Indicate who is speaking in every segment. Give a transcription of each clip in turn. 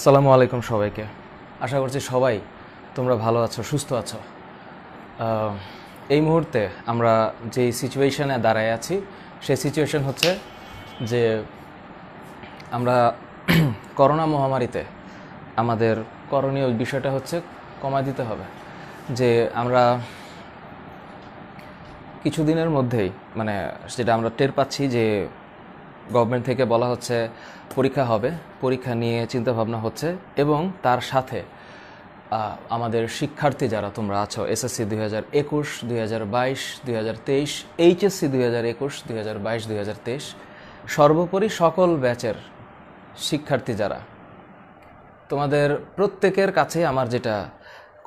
Speaker 1: সালামু আলাইকুম সবাইকে আশা করছি সবাই তোমরা ভালো আছো সুস্থ আছো এই মুহূর্তে আমরা যে সিচুয়েশানে দাঁড়ায় আছি সেই সিচুয়েশন হচ্ছে যে আমরা করোনা মহামারীতে আমাদের করণীয় বিষয়টা হচ্ছে কমা দিতে হবে যে আমরা কিছুদিনের মধ্যেই মানে সেটা আমরা টের পাচ্ছি যে গভর্নমেন্ট থেকে বলা হচ্ছে পরীক্ষা হবে পরীক্ষা নিয়ে চিন্তাভাবনা হচ্ছে এবং তার সাথে আমাদের শিক্ষার্থী যারা তোমরা আছো এসএসসি দুই হাজার একুশ দুই হাজার বাইশ দুই হাজার তেইশ এইচএসসি দুই হাজার একুশ দুই হাজার বাইশ দুই হাজার তেইশ সর্বোপরি সকল ব্যাচের শিক্ষার্থী যারা তোমাদের প্রত্যেকের কাছে আমার যেটা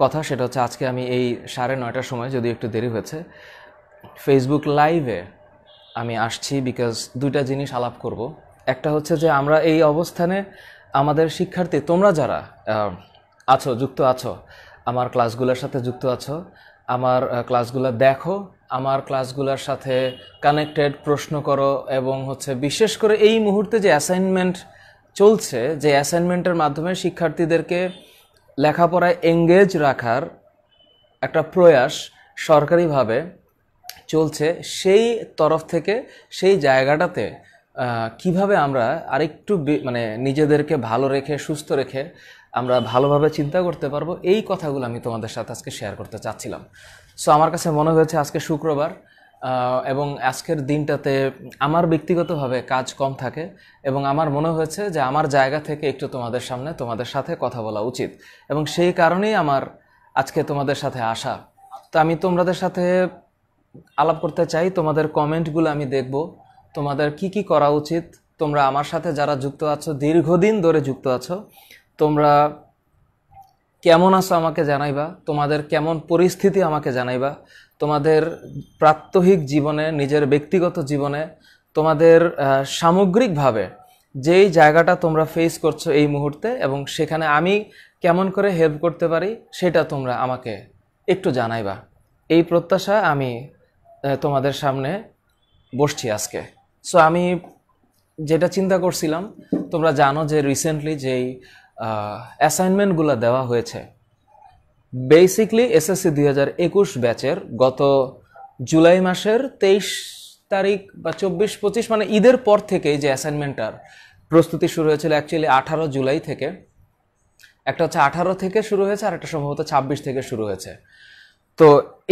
Speaker 1: কথা সেটা হচ্ছে আজকে আমি এই সাড়ে নয়টার সময় যদি একটু দেরি হয়েছে ফেসবুক লাইভে আমি আসছি বিকজ দুইটা জিনিস আলাপ করব একটা হচ্ছে যে আমরা এই অবস্থানে আমাদের শিক্ষার্থী তোমরা যারা আছো যুক্ত আছো আমার ক্লাসগুলোর সাথে যুক্ত আছো আমার ক্লাসগুলো দেখো আমার ক্লাসগুলোর সাথে কানেক্টেড প্রশ্ন করো এবং হচ্ছে বিশেষ করে এই মুহূর্তে যে অ্যাসাইনমেন্ট চলছে যে অ্যাসাইনমেন্টের মাধ্যমে শিক্ষার্থীদেরকে লেখাপড়ায় এঙ্গেজ রাখার একটা প্রয়াস সরকারিভাবে চলছে সেই তরফ থেকে সেই জায়গাটাতে কিভাবে আমরা আরেকটু মানে নিজেদেরকে ভালো রেখে সুস্থ রেখে আমরা ভালোভাবে চিন্তা করতে পারবো এই কথাগুলো আমি তোমাদের সাথে আজকে শেয়ার করতে চাচ্ছিলাম সো আমার কাছে মনে হয়েছে আজকে শুক্রবার এবং আজকের দিনটাতে আমার ব্যক্তিগতভাবে কাজ কম থাকে এবং আমার মনে হয়েছে যে আমার জায়গা থেকে একটু তোমাদের সামনে তোমাদের সাথে কথা বলা উচিত এবং সেই কারণেই আমার আজকে তোমাদের সাথে আসা তো আমি তোমাদের সাথে আলাপ করতে চাই তোমাদের কমেন্টগুলো আমি দেখব তোমাদের কি কি করা উচিত তোমরা আমার সাথে যারা যুক্ত আছো দীর্ঘদিন ধরে যুক্ত আছো তোমরা কেমন আছো আমাকে জানাইবা তোমাদের কেমন পরিস্থিতি আমাকে জানাইবা তোমাদের প্রাত্যহিক জীবনে নিজের ব্যক্তিগত জীবনে তোমাদের সামগ্রিকভাবে যেই জায়গাটা তোমরা ফেস করছো এই মুহূর্তে এবং সেখানে আমি কেমন করে হেল্প করতে পারি সেটা তোমরা আমাকে একটু জানাইবা এই প্রত্যাশা আমি তোমাদের সামনে বসছি আজকে সো আমি যেটা চিন্তা করছিলাম তোমরা জানো যে রিসেন্টলি যেই অ্যাসাইনমেন্টগুলো দেওয়া হয়েছে বেসিকলি এসএসসি দুই হাজার একুশ ব্যাচের গত জুলাই মাসের তেইশ তারিখ বা চব্বিশ পঁচিশ মানে ঈদের পর থেকে যে অ্যাসাইনমেন্টটার প্রস্তুতি শুরু হয়েছিল অ্যাকচুয়ালি আঠারো জুলাই থেকে একটা হচ্ছে আঠারো থেকে শুরু হয়েছে আর একটা সম্ভবত ছাব্বিশ থেকে শুরু হয়েছে তো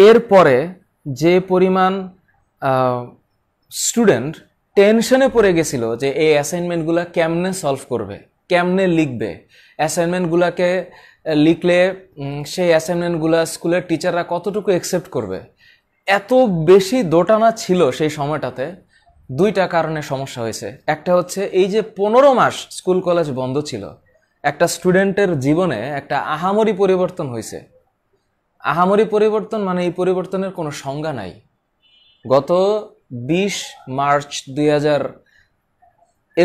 Speaker 1: এরপরে যে পরিমাণ স্টুডেন্ট টেনশনে পড়ে গেছিল যে এই অ্যাসাইনমেন্টগুলো কেমনে সলভ করবে কেমনে লিখবে অ্যাসাইনমেন্টগুলোকে লিখলে সেই অ্যাসাইনমেন্টগুলো স্কুলের টিচাররা কতটুকু অ্যাকসেপ্ট করবে এত বেশি দোটানা ছিল সেই সময়টাতে দুইটা কারণে সমস্যা হয়েছে একটা হচ্ছে এই যে পনেরো মাস স্কুল কলেজ বন্ধ ছিল একটা স্টুডেন্টের জীবনে একটা আহামরি পরিবর্তন হয়েছে আহামরি পরিবর্তন মানে এই পরিবর্তনের কোনো সংজ্ঞা নাই গত বিশ মার্চ দুই হাজার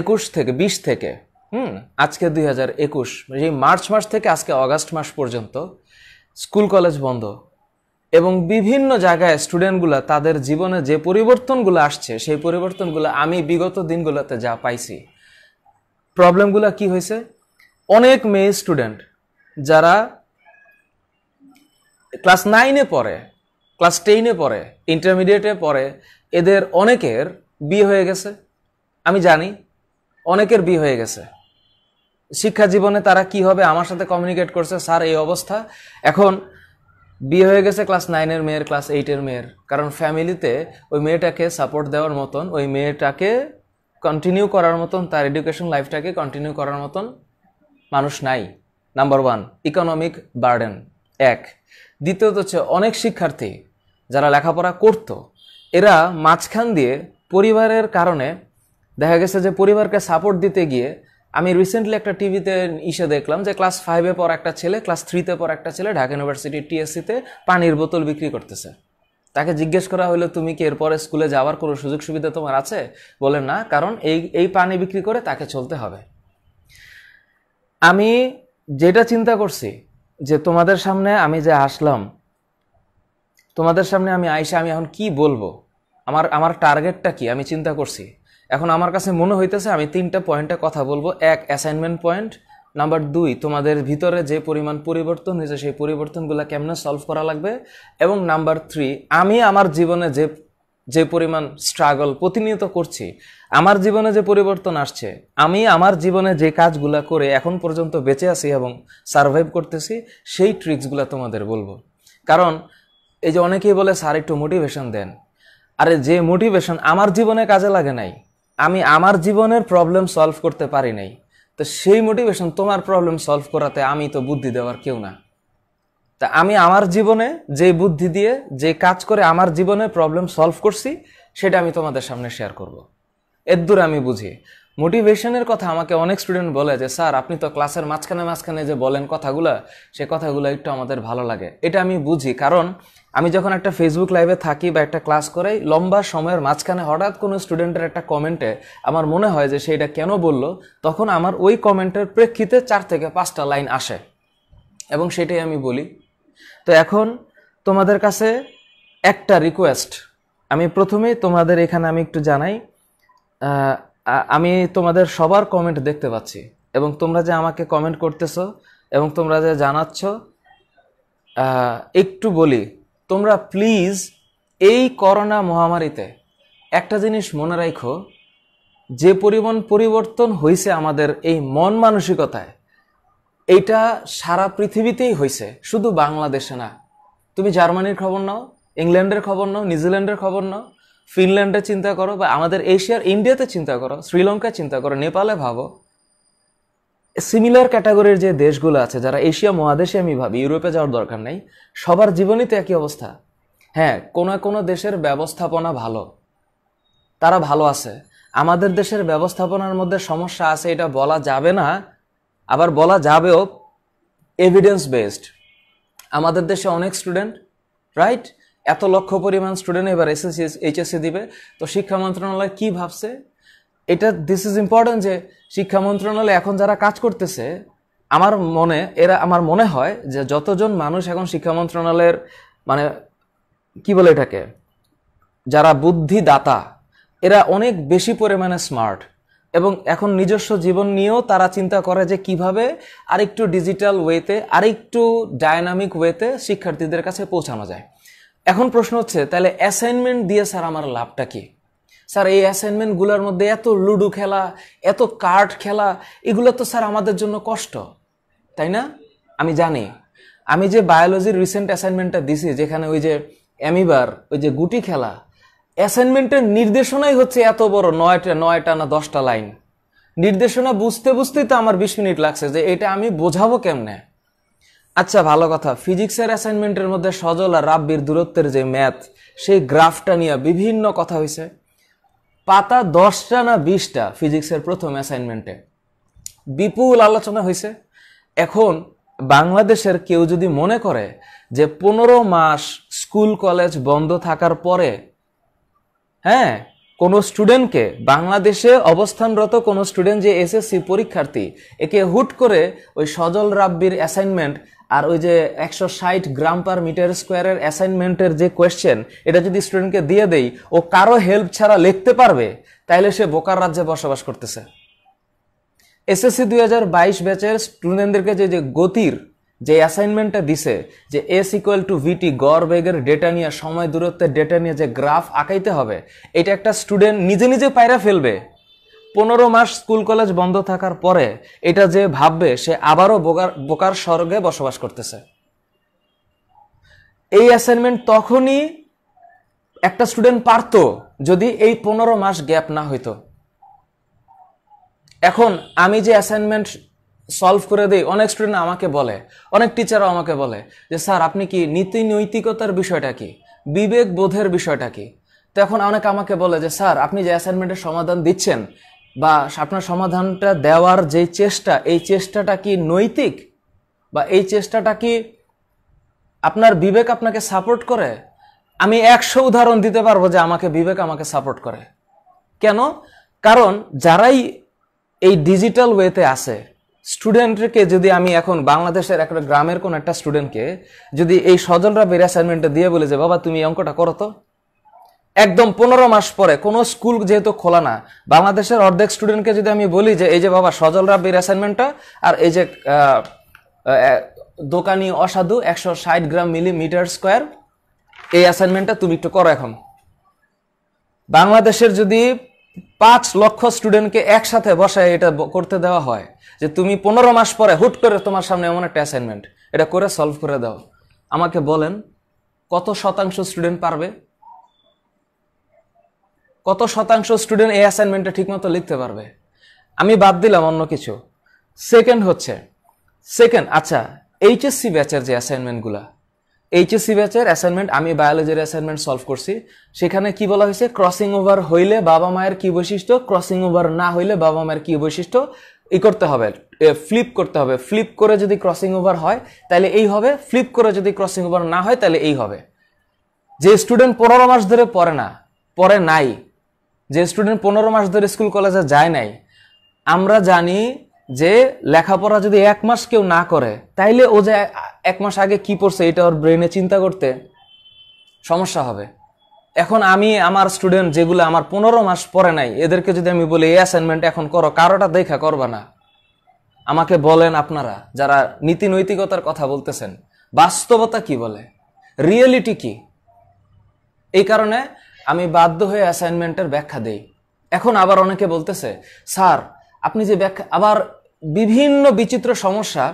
Speaker 1: একুশ থেকে বিশ থেকে হুম আজকে দুই হাজার একুশ এই মার্চ মাস থেকে আজকে অগাস্ট মাস পর্যন্ত স্কুল কলেজ বন্ধ এবং বিভিন্ন জায়গায় স্টুডেন্টগুলো তাদের জীবনে যে পরিবর্তনগুলো আসছে সেই পরিবর্তনগুলো আমি বিগত দিনগুলোতে যা পাইছি প্রবলেমগুলো কি হয়েছে অনেক মেয়ে স্টুডেন্ট যারা ক্লাস নাইনে পড়ে ক্লাস টেনে পড়ে ইন্টারমিডিয়েটে পড়ে এদের অনেকের বিয়ে হয়ে গেছে আমি জানি অনেকের বিয়ে হয়ে গেছে শিক্ষা জীবনে তারা কি হবে আমার সাথে কমিউনিকেট করছে স্যার এই অবস্থা এখন বিয়ে হয়ে গেছে ক্লাস নাইনের মেয়ের ক্লাস এইটের মেয়ের কারণ ফ্যামিলিতে ওই মেয়েটাকে সাপোর্ট দেওয়ার মতন ওই মেয়েটাকে কন্টিনিউ করার মতন তার এডুকেশন লাইফটাকে কন্টিনিউ করার মতন মানুষ নাই নাম্বার ওয়ান ইকোনমিক বার্ডেন এক দ্বিতীয়ত হচ্ছে অনেক শিক্ষার্থী যারা লেখাপড়া করত এরা মাঝখান দিয়ে পরিবারের কারণে দেখা গেছে যে পরিবারকে সাপোর্ট দিতে গিয়ে আমি রিসেন্টলি একটা টিভিতে ইসে দেখলাম যে ক্লাস ফাইভে পর একটা ছেলে ক্লাস থ্রিতে পর একটা ছেলে ঢাকা ইউনিভার্সিটি টিএসসিতে পানির বোতল বিক্রি করতেছে তাকে জিজ্ঞেস করা হলো তুমি কি এরপরে স্কুলে যাওয়ার কোনো সুযোগ সুবিধা তোমার আছে বলে না কারণ এই এই পানি বিক্রি করে তাকে চলতে হবে আমি যেটা চিন্তা করছি যে তোমাদের সামনে আমি যে আসলাম তোমাদের সামনে আমি আইসা আমি এখন কি বলবো আমার আমার টার্গেটটা কি আমি চিন্তা করছি এখন আমার কাছে মনে হইতেছে আমি তিনটা পয়েন্টে কথা বলবো এক অ্যাসাইনমেন্ট পয়েন্ট নাম্বার দুই তোমাদের ভিতরে যে পরিমাণ পরিবর্তন হয়েছে সেই পরিবর্তনগুলো কেমনে সলভ করা লাগবে এবং নাম্বার থ্রি আমি আমার জীবনে যে যে পরিমাণ স্ট্রাগল প্রতিনিয়ত করছি আমার জীবনে যে পরিবর্তন আসছে আমি আমার জীবনে যে কাজগুলা করে এখন পর্যন্ত বেঁচে আছি এবং সার্ভাইভ করতেছি সেই ট্রিক্সগুলো তোমাদের বলবো কারণ এই যে অনেকেই বলে স্যার একটু মোটিভেশন দেন আরে যে মোটিভেশন আমার জীবনে কাজে লাগে নাই আমি আমার জীবনের প্রবলেম সলভ করতে পারি নাই তো সেই মোটিভেশন তোমার প্রবলেম সলভ করাতে আমি তো বুদ্ধি দেওয়ার কেউ না তা আমি আমার জীবনে যে বুদ্ধি দিয়ে যে কাজ করে আমার জীবনে প্রবলেম সলভ করছি সেটা আমি তোমাদের সামনে শেয়ার করব। এর আমি বুঝি মোটিভেশনের কথা আমাকে অনেক স্টুডেন্ট বলে যে স্যার আপনি তো ক্লাসের মাঝখানে মাঝখানে যে বলেন কথাগুলো সে কথাগুলো একটু আমাদের ভালো লাগে এটা আমি বুঝি কারণ আমি যখন একটা ফেসবুক লাইভে থাকি বা একটা ক্লাস করাই লম্বা সময়ের মাঝখানে হঠাৎ কোনো স্টুডেন্টের একটা কমেন্টে আমার মনে হয় যে সেইটা কেন বলল তখন আমার ওই কমেন্টের প্রেক্ষিতে চার থেকে পাঁচটা লাইন আসে এবং সেটাই আমি বলি তো এখন তোমাদের কাছে একটা রিকোয়েস্ট আমি প্রথমেই তোমাদের এখানে আমি একটু জানাই আমি তোমাদের সবার কমেন্ট দেখতে পাচ্ছি এবং তোমরা যে আমাকে কমেন্ট করতেছো এবং তোমরা যে জানাচ্ছ একটু বলি তোমরা প্লিজ এই করোনা মহামারীতে একটা জিনিস মনে রাখো যে পরিমাণ পরিবর্তন হয়েছে আমাদের এই মন মানসিকতায় এটা সারা পৃথিবীতেই হয়েছে শুধু বাংলাদেশে না তুমি জার্মানির খবর নাও ইংল্যান্ডের খবর নাও নিউজিল্যান্ডের খবর নাও ফিনল্যান্ডে চিন্তা করো বা আমাদের এশিয়ার ইন্ডিয়াতে চিন্তা করো শ্রীলঙ্কা চিন্তা করো নেপালে ভাবো সিমিলার ক্যাটাগরির যে দেশগুলো আছে যারা এশিয়া মহাদেশে আমি ভাবি ইউরোপে যাওয়ার দরকার নাই সবার জীবনই তো একই অবস্থা হ্যাঁ কোনো কোনো দেশের ব্যবস্থাপনা ভালো তারা ভালো আছে আমাদের দেশের ব্যবস্থাপনার মধ্যে সমস্যা আছে এটা বলা যাবে না আবার বলা যাবেও এভিডেন্স বেসড আমাদের দেশে অনেক স্টুডেন্ট রাইট এত লক্ষ পরিমাণ স্টুডেন্ট এবার এসএসসি এইচএসসি দিবে তো শিক্ষা মন্ত্রণালয় কি ভাবছে এটা দিস ইজ ইম্পর্টেন্ট যে শিক্ষা মন্ত্রণালয় এখন যারা কাজ করতেছে আমার মনে এরা আমার মনে হয় যে যতজন মানুষ এখন শিক্ষা মন্ত্রণালয়ের মানে কি বলে এটাকে যারা বুদ্ধিদাতা এরা অনেক বেশি পরিমাণে স্মার্ট এবং এখন নিজস্ব জীবন নিয়েও তারা চিন্তা করে যে কিভাবে আরেকটু ডিজিটাল ওয়েতে আরেকটু ডায়নামিক ওয়েতে শিক্ষার্থীদের কাছে পৌঁছানো যায় এখন প্রশ্ন হচ্ছে তাহলে অ্যাসাইনমেন্ট দিয়ে স্যার আমার লাভটা কি স্যার এই অ্যাসাইনমেন্টগুলোর মধ্যে এত লুডো খেলা এত কার্ড খেলা এগুলো তো স্যার আমাদের জন্য কষ্ট তাই না আমি জানি আমি যে বায়োলজির রিসেন্ট অ্যাসাইনমেন্টটা দিছি যেখানে ওই যে অ্যামিবার ওই যে গুটি খেলা অ্যাসাইনমেন্টের নির্দেশনাই হচ্ছে এত বড় নয়টা নয়টা না দশটা লাইন নির্দেশনা বুঝতে বুঝতেই তো আমার বিশ মিনিট লাগছে যে এটা আমি বোঝাবো কেমনে আচ্ছা ভালো কথা ফিজিক্সের অ্যাসাইনমেন্টের মধ্যে সজল আর রাব্বির দূরত্বের যে ম্যাথ সেই গ্রাফটা নিয়ে বিভিন্ন কথা হয়েছে পাতা দশটা না বিশটা ফিজিক্সের প্রথম অ্যাসাইনমেন্টে বিপুল আলোচনা হয়েছে এখন বাংলাদেশের কেউ যদি মনে করে যে পনেরো মাস স্কুল কলেজ বন্ধ থাকার পরে হ্যাঁ কোনো স্টুডেন্টকে বাংলাদেশে অবস্থানরত কোনো স্টুডেন্ট যে এসএসসি পরীক্ষার্থী একে হুট করে ওই সজল রাব্বির অ্যাসাইনমেন্ট আর ওই যে একশো ষাট গ্রাম পার মিটার স্কোয়ারের অ্যাসাইনমেন্টের যে কোয়েশ্চেন এটা যদি স্টুডেন্টকে দিয়ে দেই ও কারো হেল্প ছাড়া লিখতে পারবে তাইলে সে বোকার রাজ্যে বসবাস করতেছে এসএসসি দুই হাজার বাইশ ব্যাচের স্টুডেন্টদেরকে যে গতির যে অ্যাসাইনমেন্টটা দিছে যে এস ইকুয়াল টু ভিটি গড় বেগের ডেটা নিয়ে সময় দূরত্বের ডেটা নিয়ে যে গ্রাফ আঁকাইতে হবে এটা একটা স্টুডেন্ট নিজে নিজে পায়রা ফেলবে পনেরো মাস স্কুল কলেজ বন্ধ থাকার পরে এটা যে ভাববে সে আবারও বোকার বোকার স্বর্গে বসবাস করতেছে এই অ্যাসাইনমেন্ট তখনই একটা স্টুডেন্ট পারত যদি এই পনেরো মাস গ্যাপ না হইতো এখন আমি যে অ্যাসাইনমেন্ট সলভ করে দেই অনেক স্টুডেন্ট আমাকে বলে অনেক টিচারও আমাকে বলে যে স্যার আপনি কি নীতি নৈতিকতার বিষয়টা কি বিবেক বোধের বিষয়টা কি তখন অনেক আমাকে বলে যে স্যার আপনি যে অ্যাসাইনমেন্টের সমাধান দিচ্ছেন বা আপনার সমাধানটা দেওয়ার যে চেষ্টা এই চেষ্টাটা কি নৈতিক বা এই চেষ্টাটা কি আপনার বিবেক আপনাকে সাপোর্ট করে আমি একশো উদাহরণ দিতে পারবো যে আমাকে বিবেক আমাকে সাপোর্ট করে কেন কারণ যারাই এই ডিজিটাল ওয়েতে আছে স্টুডেন্টকে যদি আমি এখন বাংলাদেশের একটা গ্রামের কোন একটা স্টুডেন্টকে যদি এই সজলরা বের অ্যাসাইনমেন্টটা দিয়ে বলে যে বাবা তুমি অঙ্কটা করো তো একদম পনেরো মাস পরে কোনো স্কুল যেহেতু খোলা না বাংলাদেশের অর্ধেক স্টুডেন্টকে যদি আমি বলি যে এই যে বাবা সজলরা বের অ্যাসাইনমেন্টটা আর এই যে দোকানি অসাধু একশো ষাট গ্রাম মিলিমিটার স্কোয়ার এই অ্যাসাইনমেন্টটা তুমি একটু করো এখন বাংলাদেশের যদি পাঁচ লক্ষ স্টুডেন্টকে একসাথে বসায় এটা করতে দেওয়া হয় যে তুমি পনেরো মাস পরে হুট করে তোমার সামনে এমন একটা অ্যাসাইনমেন্ট এটা করে সলভ করে দাও আমাকে বলেন কত শতাংশ স্টুডেন্ট পারবে কত শতাংশ স্টুডেন্ট এই অ্যাসাইনমেন্টটা ঠিকমতো লিখতে পারবে আমি বাদ দিলাম অন্য কিছু সেকেন্ড হচ্ছে সেকেন্ড আচ্ছা এইচএসসি ব্যাচের যে অ্যাসাইনমেন্টগুলা এইচএসসি ব্যাচের অ্যাসাইনমেন্ট আমি বায়োলজির অ্যাসাইনমেন্ট সলভ করছি সেখানে কি বলা হয়েছে ক্রসিং ওভার হইলে বাবা মায়ের কি বৈশিষ্ট্য ক্রসিং ওভার না হইলে বাবা মায়ের কি বৈশিষ্ট্য ই করতে হবে ফ্লিপ করতে হবে ফ্লিপ করে যদি ক্রসিং ওভার হয় তাহলে এই হবে ফ্লিপ করে যদি ক্রসিং ওভার না হয় তাহলে এই হবে যে স্টুডেন্ট পনেরো মাস ধরে পড়ে না পড়ে নাই যে স্টুডেন্ট পনেরো মাস ধরে স্কুল কলেজে যায় নাই আমরা জানি যে লেখাপড়া যদি এক মাস কেউ না করে তাইলে ও যে এক মাস আগে কি পড়ছে এটা ওর ব্রেনে চিন্তা করতে সমস্যা হবে এখন আমি আমার স্টুডেন্ট যেগুলো আমার পনেরো মাস পরে নাই এদেরকে যদি আমি বলি এই অ্যাসাইনমেন্ট এখন করো কারোটা দেখা করবা না আমাকে বলেন আপনারা যারা নীতি নৈতিকতার কথা বলতেছেন বাস্তবতা কি বলে রিয়েলিটি কি এই কারণে আমি বাধ্য হয়ে অ্যাসাইনমেন্টের ব্যাখ্যা দেই এখন আবার অনেকে বলতেছে স্যার আপনি যে ব্যাখ্যা আবার বিভিন্ন বিচিত্র সমস্যা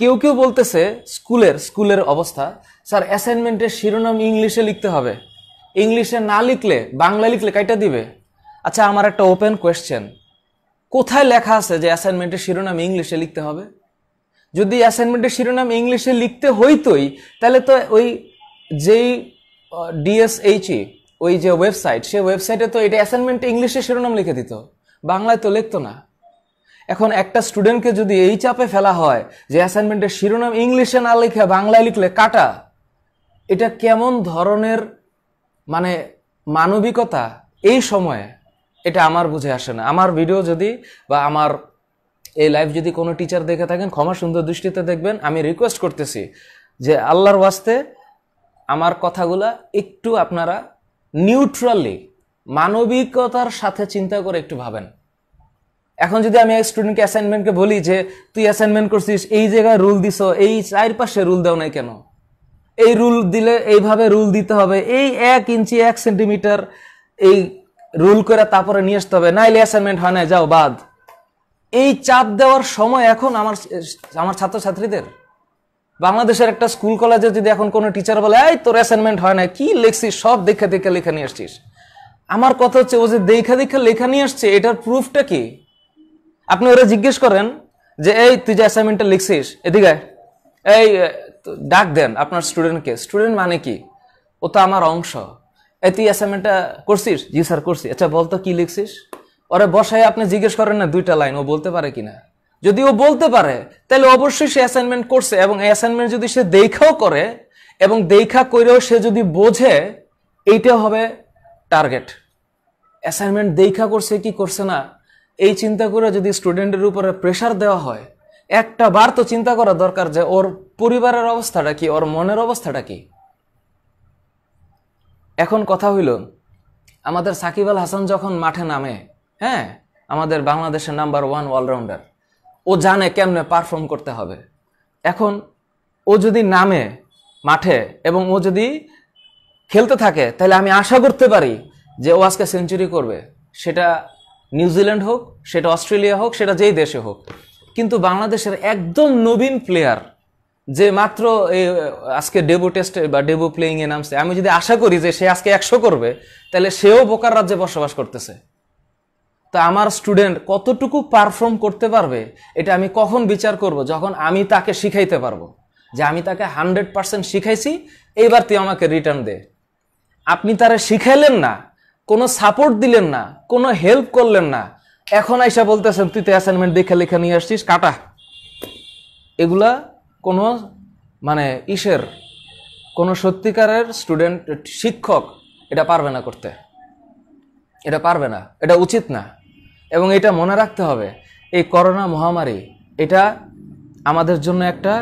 Speaker 1: কেউ কেউ বলতেছে স্কুলের স্কুলের অবস্থা স্যার অ্যাসাইনমেন্টের শিরোনাম ইংলিশে লিখতে হবে ইংলিশে না লিখলে বাংলা লিখলে কাইটা দিবে আচ্ছা আমার একটা ওপেন কোয়েশ্চেন কোথায় লেখা আছে যে অ্যাসাইনমেন্টের শিরোনাম ইংলিশে লিখতে হবে যদি অ্যাসাইনমেন্টের শিরোনাম ইংলিশে লিখতে হইতই তাহলে তো ওই যেই ডিএসএইচই e, ওই যে ওয়েবসাইট সে ওয়েবসাইটে তো এটা অ্যাসাইনমেন্ট ইংলিশে শিরোনাম লিখে দিত বাংলায় তো লিখতো না এখন একটা স্টুডেন্টকে যদি এই চাপে ফেলা হয় যে অ্যাসাইনমেন্টের শিরোনাম ইংলিশে না লিখে বাংলায় লিখলে কাটা এটা কেমন ধরনের মানে মানবিকতা এই সময়ে এটা আমার বুঝে আসে না আমার ভিডিও যদি বা আমার এই লাইভ যদি কোনো টিচার দেখে থাকেন ক্ষমা সুন্দর দৃষ্টিতে দেখবেন আমি রিকোয়েস্ট করতেছি যে আল্লাহর ওয়াস্তে আমার কথাগুলা একটু আপনারা নিউট্রালি মানবিকতার সাথে চিন্তা করে একটু ভাবেন এখন যদি আমি স্টুডেন্টকে অ্যাসাইনমেন্টকে বলি যে তুই অ্যাসাইনমেন্ট করছিস এই জায়গায় রুল দিস এই চারপাশে রুল দাও নাই কেন এই রুল দিলে এইভাবে রুল দিতে হবে এই এক ইঞ্চি এক সেন্টিমিটার এই রুল করে তারপরে নিয়ে আসতে হবে নাইলে অ্যাসাইনমেন্ট হয় না যাও বাদ এই চাপ দেওয়ার সময় এখন আমার আমার ছাত্রছাত্রীদের বাংলাদেশের একটা স্কুল কলেজে যদি এখন কোনো টিচার বলে এই তোর অ্যাসাইনমেন্ট হয় না কি লিখছিস সব দেখে দেখে লেখা নিয়ে আসছিস আমার কথা হচ্ছে ও যে দেখা দেখা লেখা নিয়ে আসছে এটার প্রুফটা কি আপনি ওরা জিজ্ঞেস করেন যে এই তুই যে অ্যাসাইনমেন্টটা লিখছিস এদিকে এই ডাক দেন আপনার স্টুডেন্টকে স্টুডেন্ট মানে কি ও তো আমার অংশ এই তুই অ্যাসাইনমেন্টটা করছিস জি স্যার করছি আচ্ছা বলতো কি লিখছিস ওরে বসায় আপনি জিজ্ঞেস করেন না দুইটা লাইন ও বলতে পারে কিনা যদি ও বলতে পারে তাহলে অবশ্যই সে অ্যাসাইনমেন্ট করছে এবং এই অ্যাসাইনমেন্ট যদি সে দেখাও করে এবং দেখা করেও সে যদি বোঝে এইটা হবে টার্গেট অ্যাসাইনমেন্ট দেখা করছে কি করছে না এই চিন্তা করে যদি স্টুডেন্টের উপরে প্রেশার দেওয়া হয় একটা বার তো চিন্তা করা দরকার যে ওর পরিবারের অবস্থাটা কি ওর মনের অবস্থাটা কি এখন কথা হইল আমাদের সাকিব আল হাসান যখন মাঠে নামে হ্যাঁ আমাদের বাংলাদেশের নাম্বার ওয়ান অলরাউন্ডার ও জানে কেমনে পারফর্ম করতে হবে এখন ও যদি নামে মাঠে এবং ও যদি খেলতে থাকে তাহলে আমি আশা করতে পারি যে ও আজকে সেঞ্চুরি করবে সেটা নিউজিল্যান্ড হোক সেটা অস্ট্রেলিয়া হোক সেটা যেই দেশে হোক কিন্তু বাংলাদেশের একদম নবীন প্লেয়ার যে মাত্র এই আজকে ডেবু টেস্টে বা ডেবু প্লেইংয়ে নামছে আমি যদি আশা করি যে সে আজকে একশো করবে তাহলে সেও বোকার রাজ্যে বসবাস করতেছে তো আমার স্টুডেন্ট কতটুকু পারফর্ম করতে পারবে এটা আমি কখন বিচার করব যখন আমি তাকে শিখাইতে পারবো যে আমি তাকে হান্ড্রেড পার্সেন্ট শিখাইছি এইবার তুই আমাকে রিটার্ন দে আপনি তারা শিখাইলেন না কোনো সাপোর্ট দিলেন না কোনো হেল্প করলেন না এখন আইসা বলতেছেন তুই তো অ্যাসাইনমেন্ট দেখে লেখা নিয়ে আসছিস কাটা এগুলা কোনো মানে ইসের কোনো সত্যিকারের স্টুডেন্ট শিক্ষক এটা পারবে না করতে এটা পারবে না এটা উচিত না এবং এটা মনে রাখতে হবে এই করোনা মহামারী এটা আমাদের জন্য একটা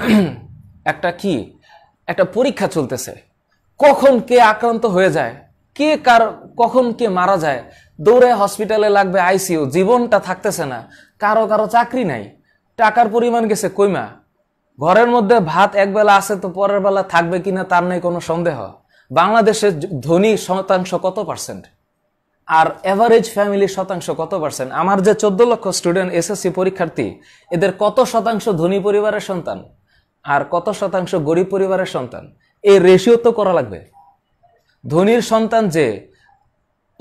Speaker 1: একটা কি একটা পরীক্ষা চলতেছে কখন কে আক্রান্ত হয়ে যায় কে কার কখন কে মারা যায় দৌড়ে হসপিটালে লাগবে আইসিইউ জীবনটা থাকতেছে না কারো কারো চাকরি নাই টাকার পরিমাণ গেছে কইমা ঘরের মধ্যে ভাত একবেলা আছে তো পরের বেলা থাকবে কিনা তার নেই কোনো সন্দেহ বাংলাদেশের ধনী শতাংশ কত পার্সেন্ট আর এভারেজ ফ্যামিলি শতাংশ কত পার্সেন্ট আমার যে চোদ্দ লক্ষ স্টুডেন্ট এসএসসি পরীক্ষার্থী এদের কত শতাংশ ধনী পরিবারের সন্তান আর কত শতাংশ গরিব পরিবারের সন্তান এই রেশিও তো করা লাগবে ধনির সন্তান যে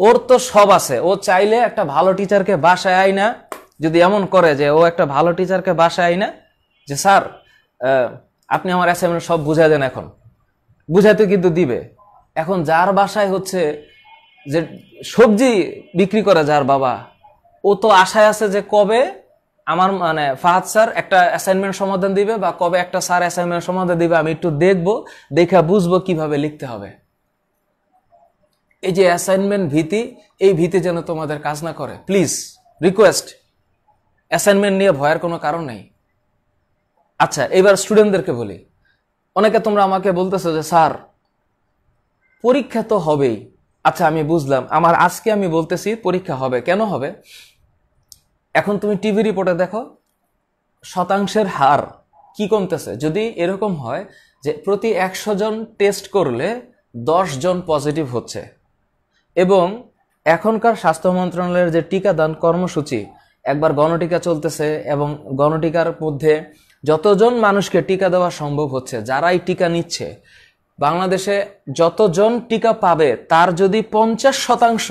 Speaker 1: ওর তো সব আছে ও চাইলে একটা ভালো টিচারকে বাসায় আয় না যদি এমন করে যে ও একটা ভালো টিচারকে বাসায় আয় না যে স্যার আপনি আমার অ্যাসাইনমেন্ট সব বুঝাই দেন এখন বুঝাইতে কিন্তু দিবে এখন যার বাসায় হচ্ছে যে সবজি বিক্রি করে যার বাবা ও তো আশায় আছে যে কবে আমার মানে ফাহাদ স্যার একটা অ্যাসাইনমেন্ট সমাধান দিবে বা কবে একটা স্যার অ্যাসাইনমেন্ট সমাধান দিবে আমি একটু দেখব দেখা বুঝবো কিভাবে লিখতে হবে এই যে অ্যাসাইনমেন্ট ভীতি এই ভীতি যেন তোমাদের কাজ না করে প্লিজ রিকোয়েস্ট অ্যাসাইনমেন্ট নিয়ে ভয়ের কোনো কারণ নেই আচ্ছা এবার স্টুডেন্টদেরকে বলি অনেকে তোমরা আমাকে বলতেছো যে স্যার পরীক্ষা তো হবেই আচ্ছা আমি বুঝলাম আমার আজকে আমি বলতেছি পরীক্ষা হবে কেন হবে এখন তুমি টিভি রিপোর্টে দেখো শতাংশের হার কি কমতেছে যদি এরকম হয় যে প্রতি একশো জন টেস্ট করলে দশ জন পজিটিভ হচ্ছে এবং এখনকার স্বাস্থ্য মন্ত্রণালয়ের যে টিকাদান কর্মসূচি একবার গণটিকা চলতেছে এবং গণটিকার মধ্যে যতজন মানুষকে টিকা দেওয়া সম্ভব হচ্ছে যারাই টিকা নিচ্ছে বাংলাদেশে যতজন টিকা পাবে তার যদি পঞ্চাশ শতাংশ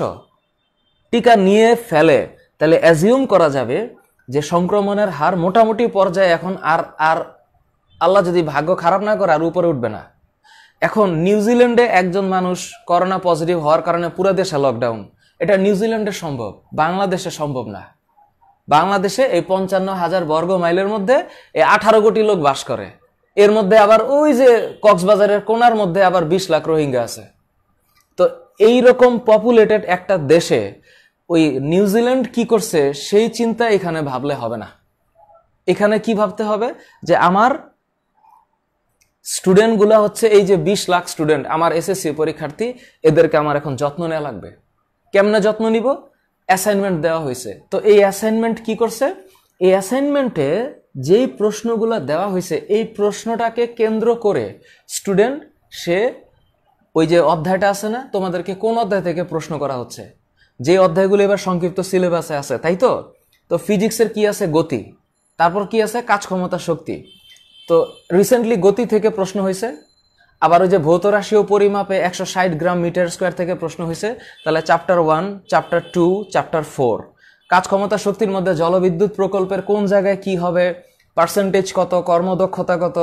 Speaker 1: টিকা নিয়ে ফেলে তাহলে অ্যাজিউম করা যাবে যে সংক্রমণের হার মোটামুটি পর্যায়ে এখন আর আর আল্লাহ যদি ভাগ্য খারাপ না করে আর উপরে উঠবে না এখন নিউজিল্যান্ডে একজন মানুষ করোনা পজিটিভ হওয়ার কারণে পুরো দেশে লকডাউন এটা নিউজিল্যান্ডে সম্ভব বাংলাদেশে সম্ভব না বাংলাদেশে এই পঞ্চান্ন হাজার বর্গ মাইলের মধ্যে এই আঠারো কোটি লোক বাস করে এর মধ্যে আবার ওই যে কক্সবাজারের কোনার মধ্যে আবার বিশ লাখ রোহিঙ্গা আছে তো এই রকম পপুলেটেড একটা দেশে ওই নিউজিল্যান্ড কি করছে সেই চিন্তা এখানে ভাবলে হবে না এখানে কি ভাবতে হবে যে আমার স্টুডেন্টগুলো হচ্ছে এই যে বিশ লাখ স্টুডেন্ট আমার এসএসসি পরীক্ষার্থী এদেরকে আমার এখন যত্ন নেওয়া লাগবে কেমনে যত্ন নিব অ্যাসাইনমেন্ট দেওয়া হয়েছে তো এই অ্যাসাইনমেন্ট কি করছে এই অ্যাসাইনমেন্টে যেই প্রশ্নগুলো দেওয়া হয়েছে এই প্রশ্নটাকে কেন্দ্র করে স্টুডেন্ট সে ওই যে অধ্যায়টা আছে না তোমাদেরকে কোন অধ্যায় থেকে প্রশ্ন করা হচ্ছে যে অধ্যায়গুলো এবার সংক্ষিপ্ত সিলেবাসে আছে তাই তো তো ফিজিক্সের কি আছে গতি তারপর কি আছে কাজ ক্ষমতা শক্তি তো রিসেন্টলি গতি থেকে প্রশ্ন হয়েছে আবার ওই যে ভৌত রাশীয় পরিমাপে একশো ষাট গ্রাম মিটার স্কোয়ার থেকে প্রশ্ন হয়েছে তাহলে chapter one chapter two chapter four কাজ ক্ষমতা শক্তির মধ্যে জলবিদ্যুৎ প্রকল্পের কোন জায়গায় কি হবে পার্সেন্টেজ কত কর্মদক্ষতা কত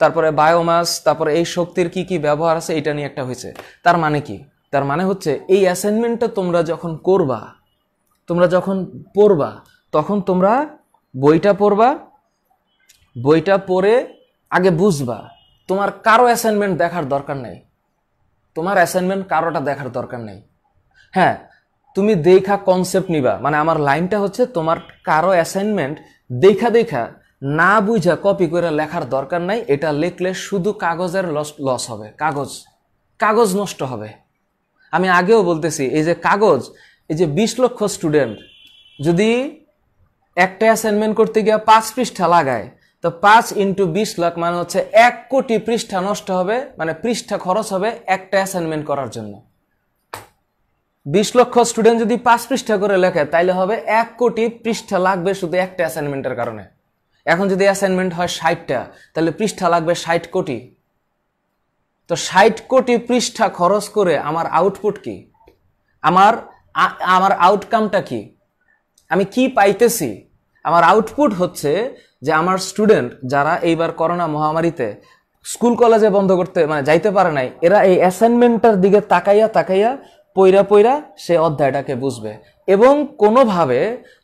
Speaker 1: তারপরে বায়োমাস তারপরে এই শক্তির কি কি ব্যবহার আছে এটা নিয়ে একটা হয়েছে তার মানে কি তার মানে হচ্ছে এই অ্যাসাইনমেন্টটা তোমরা যখন করবা তোমরা যখন পড়বা তখন তোমরা বইটা পড়বা বইটা পড়ে আগে বুঝবা তোমার কারো অ্যাসাইনমেন্ট দেখার দরকার নেই তোমার অ্যাসাইনমেন্ট কারোটা দেখার দরকার নেই হ্যাঁ তুমি দেখা কনসেপ্ট নিবা মানে আমার লাইনটা হচ্ছে তোমার কারো অ্যাসাইনমেন্ট দেখা দেখা না বুঝা কপি করে লেখার দরকার নাই এটা লিখলে শুধু কাগজের লস লস হবে কাগজ কাগজ নষ্ট হবে আমি আগেও বলতেছি এই যে কাগজ এই যে বিশ লক্ষ স্টুডেন্ট যদি একটা অ্যাসাইনমেন্ট করতে গিয়ে পাঁচ পৃষ্ঠা লাগায় তো পাঁচ ইন্টু বিশ লাখ মানে হচ্ছে এক কোটি পৃষ্ঠা নষ্ট হবে মানে পৃষ্ঠা খরচ হবে একটা অ্যাসাইনমেন্ট করার জন্য বিশ লক্ষ স্টুডেন্ট যদি পাঁচ পৃষ্ঠা করে লেখে তাইলে হবে এক কোটি পৃষ্ঠা লাগবে শুধু একটা অ্যাসাইনমেন্টের কারণে এখন যদি অ্যাসাইনমেন্ট হয় ষাটটা তাহলে পৃষ্ঠা লাগবে ষাট কোটি তো ষাট কোটি পৃষ্ঠা খরচ করে আমার আউটপুট কি আমার আমার আউটকামটা কি আমি কি পাইতেছি আমার আউটপুট হচ্ছে যে আমার স্টুডেন্ট যারা এইবার করোনা মহামারীতে স্কুল কলেজে বন্ধ করতে মানে যাইতে পারে নাই এরা এই অ্যাসাইনমেন্টটার দিকে তাকাইয়া তাকাইয়া পৈরা পৈরা সে অধ্যায়টাকে বুঝবে এবং কোনোভাবে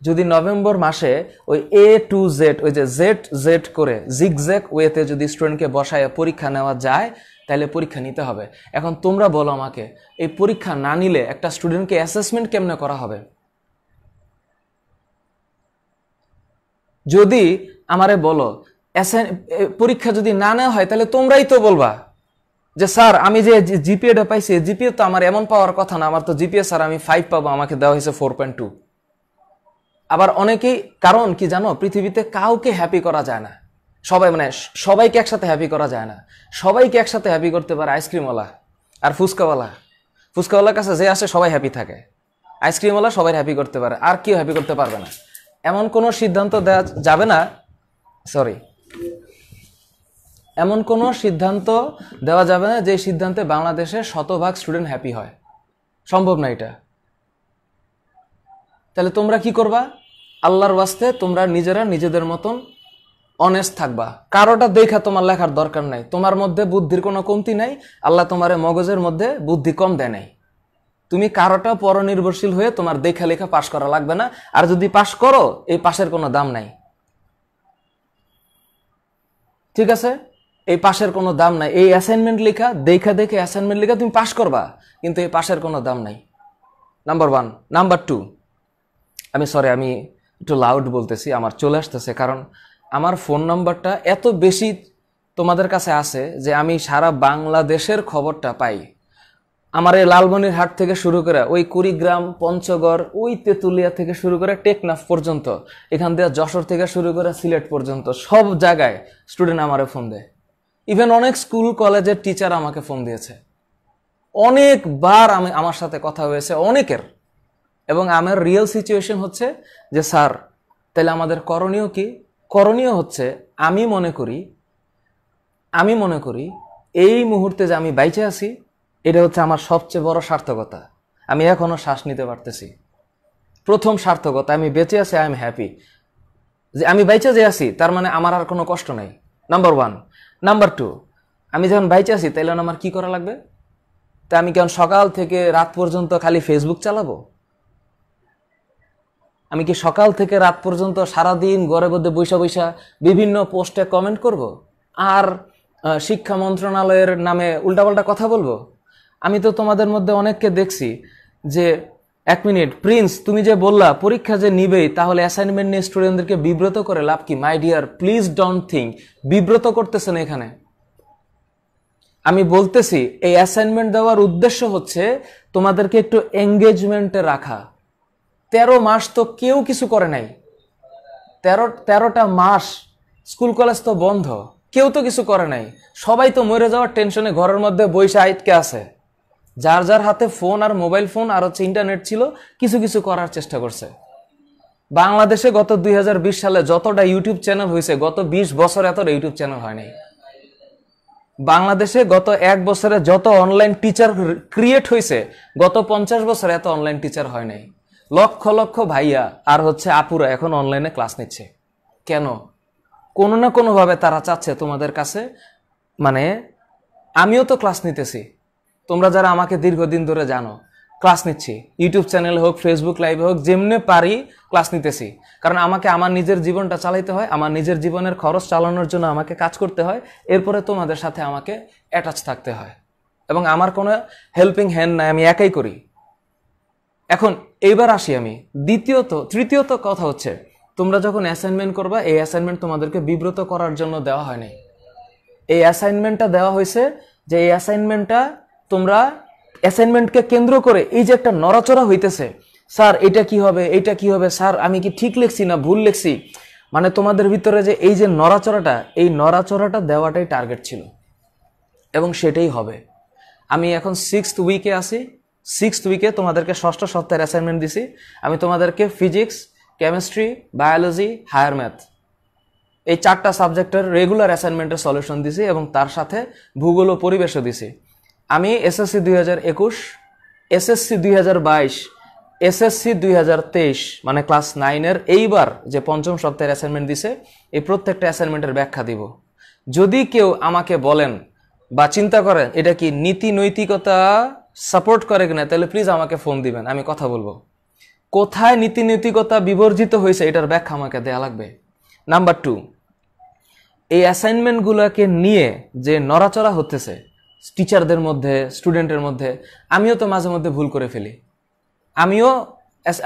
Speaker 1: যদি নভেম্বর মাসে ওই এ টু জেড ওই যে জেড জেড করে জেক ওয়েতে যদি স্টুডেন্টকে বসায় পরীক্ষা নেওয়া যায় তাহলে পরীক্ষা নিতে হবে এখন তোমরা বলো আমাকে এই পরীক্ষা না নিলে একটা স্টুডেন্টকে অ্যাসেসমেন্ট কেমনে করা হবে যদি আমারে বলো পরীক্ষা যদি না নেওয়া হয় তাহলে তোমরাই তো বলবা যে স্যার আমি যে জিপিএটা পাইছি জিপিএ তো আমার এমন পাওয়ার কথা না আমার তো জিপিএ স্যার আমি ফাইভ পাবো আমাকে দেওয়া হয়েছে ফোর পয়েন্ট টু আবার অনেকেই কারণ কি জানো পৃথিবীতে কাউকে হ্যাপি করা যায় না সবাই মানে সবাইকে একসাথে হ্যাপি করা যায় না সবাইকে একসাথে হ্যাপি করতে পারে আইসক্রিমওয়ালা আর ফুচকাওয়ালা ফুচকাওয়ালার কাছে যে আসে সবাই হ্যাপি থাকে আইসক্রিমওয়ালা সবাই হ্যাপি করতে পারে আর কেউ হ্যাপি করতে পারবে না এমন কোনো সিদ্ধান্ত দেওয়া যাবে না সরি এমন কোনো সিদ্ধান্ত দেওয়া যাবে না যে সিদ্ধান্তে বাংলাদেশের শতভাগ স্টুডেন্ট হ্যাপি হয় সম্ভব না এটা তাহলে তোমরা কি করবা আল্লাহর ওয়াস্তে তোমরা নিজেরা নিজেদের মতন অনেস্ট থাকবা কারোটা দেখা তোমার লেখার দরকার নাই তোমার মধ্যে বুদ্ধির কোনো কমতি নাই আল্লাহ তোমার মগজের মধ্যে বুদ্ধি কম দেয় নাই তুমি কারোটাও পরনির্ভরশীল হয়ে তোমার দেখা লেখা পাশ করা লাগবে না আর যদি পাশ করো এই পাশের কোনো দাম নাই ঠিক আছে এই পাশের কোনো দাম নাই এই অ্যাসাইনমেন্ট লেখা দেখা দেখে অ্যাসাইনমেন্ট লেখা তুমি পাশ করবা কিন্তু এই পাশের কোনো দাম নাই নাম্বার ওয়ান নাম্বার টু আমি সরি আমি একটু লাউড বলতেছি আমার চলে আসতেছে কারণ আমার ফোন নাম্বারটা এত বেশি তোমাদের কাছে আছে যে আমি সারা বাংলাদেশের খবরটা পাই আমার এই লালমনির হাট থেকে শুরু করে ওই কুড়িগ্রাম পঞ্চগড় ওই তেঁতুলিয়া থেকে শুরু করে টেকনাফ পর্যন্ত এখান থেকে যশোর থেকে শুরু করে সিলেট পর্যন্ত সব জায়গায় স্টুডেন্ট আমারে ফোন দেয় ইভেন অনেক স্কুল কলেজের টিচার আমাকে ফোন দিয়েছে অনেকবার আমি আমার সাথে কথা হয়েছে অনেকের এবং আমার রিয়েল সিচুয়েশন হচ্ছে যে স্যার তাহলে আমাদের করণীয় কি করণীয় হচ্ছে আমি মনে করি আমি মনে করি এই মুহূর্তে যে আমি বাইচে আছি এটা হচ্ছে আমার সবচেয়ে বড় সার্থকতা আমি এখনও শ্বাস নিতে পারতেছি প্রথম সার্থকতা আমি বেঁচে আছি আই এম হ্যাপি যে আমি বাইচে যে আছি তার মানে আমার আর কোনো কষ্ট নাই নাম্বার ওয়ান নাম্বার টু আমি যখন বাইচে আছি তাহলে আমার কি করা লাগবে তা আমি কেমন সকাল থেকে রাত পর্যন্ত খালি ফেসবুক চালাবো আমি কি সকাল থেকে রাত পর্যন্ত সারাদিন গড়ে গড়ে বৈশা বৈশা বিভিন্ন পোস্টে কমেন্ট করব আর শিক্ষা মন্ত্রণালয়ের নামে উল্টাপাল্টা কথা বলবো আমি তো তোমাদের মধ্যে অনেককে দেখছি যে এক মিনিট প্রিন্স তুমি যে বললা পরীক্ষা যে নিবেই তাহলে অ্যাসাইনমেন্ট নিয়ে স্টুডেন্টদেরকে বিব্রত করে লাভ কি my dear please don't think বিব্রত করতেছেন এখানে আমি বলতেছি এই অ্যাসাইনমেন্ট দেওয়ার উদ্দেশ্য হচ্ছে তোমাদেরকে একটু এঙ্গেজমেন্টে রাখা তেরো মাস তো কেউ কিছু করে নাই তেরো তেরোটা মাস স্কুল কলেজ তো বন্ধ কেউ তো কিছু করে নাই সবাই তো মরে যাওয়ার টেনশনে ঘরের মধ্যে বৈশা আইটকে আছে যার যার হাতে ফোন আর মোবাইল ফোন আর হচ্ছে ইন্টারনেট ছিল কিছু কিছু করার চেষ্টা করছে বাংলাদেশে গত দুই সালে যতটা ইউটিউব চ্যানেল হয়েছে গত ২০ বছর এত ইউটিউব চ্যানেল হয়নি বাংলাদেশে গত এক বছরে যত অনলাইন টিচার ক্রিয়েট হয়েছে গত পঞ্চাশ বছর এত অনলাইন টিচার হয় নাই লক্ষ লক্ষ ভাইয়া আর হচ্ছে আপুরা এখন অনলাইনে ক্লাস নিচ্ছে কেন কোনো না কোনোভাবে তারা চাচ্ছে তোমাদের কাছে মানে আমিও তো ক্লাস নিতেছি তোমরা যারা আমাকে দীর্ঘদিন ধরে জানো ক্লাস নিচ্ছি ইউটিউব চ্যানেল হোক ফেসবুক লাইভে হোক যেমনে পারি ক্লাস নিতেছি কারণ আমাকে আমার নিজের জীবনটা চালাইতে হয় আমার নিজের জীবনের খরচ চালানোর জন্য আমাকে কাজ করতে হয় এরপরে তোমাদের সাথে আমাকে অ্যাটাচ থাকতে হয় এবং আমার কোনো হেল্পিং হ্যান্ড নাই আমি একাই করি এখন এইবার আসি আমি দ্বিতীয়ত তৃতীয়ত কথা হচ্ছে তোমরা যখন অ্যাসাইনমেন্ট করবা এই অ্যাসাইনমেন্ট তোমাদেরকে বিব্রত করার জন্য দেওয়া হয়নি এই অ্যাসাইনমেন্টটা দেওয়া হয়েছে যে এই অ্যাসাইনমেন্টটা তোমরা অ্যাসাইনমেন্টকে কেন্দ্র করে এই যে একটা নড়াচড়া হইতেছে স্যার এটা কি হবে এটা কি হবে স্যার আমি কি ঠিক লিখছি না ভুল লিখছি মানে তোমাদের ভিতরে যে এই যে নড়াচড়াটা এই নড়াচড়াটা দেওয়াটাই টার্গেট ছিল এবং সেটাই হবে আমি এখন সিক্সথ উইকে আসি সিক্সথ উইকে তোমাদেরকে ষষ্ঠ সপ্তাহের অ্যাসাইনমেন্ট দিছি আমি তোমাদেরকে physics chemistry biology higher math এই চারটা সাবজেক্টের রেগুলার অ্যাসাইনমেন্টের সলিউশন দিছি এবং তার সাথে ভূগোল ও পরিবেশও দিছি আমি এসএসসি দুই হাজার একুশ এসএসসি দুই হাজার বাইশ এসএসসি দুই হাজার তেইশ মানে ক্লাস নাইনের এইবার যে পঞ্চম সপ্তাহের অ্যাসাইনমেন্ট দিছে এই প্রত্যেকটা অ্যাসাইনমেন্টের ব্যাখ্যা দিব যদি কেউ আমাকে বলেন বা চিন্তা করেন এটা কি নীতি নৈতিকতা সাপোর্ট করে কিনা তাহলে প্লিজ আমাকে ফোন দিবেন আমি কথা বলবো কোথায় নীতি নৈতিকতা বিবর্জিত হয়েছে এটার ব্যাখ্যা আমাকে দেয়া লাগবে নাম্বার টু এই অ্যাসাইনমেন্টগুলোকে নিয়ে যে নড়াচড়া হতেছে টিচারদের মধ্যে স্টুডেন্টের মধ্যে আমিও তো মাঝে মধ্যে ভুল করে ফেলি আমিও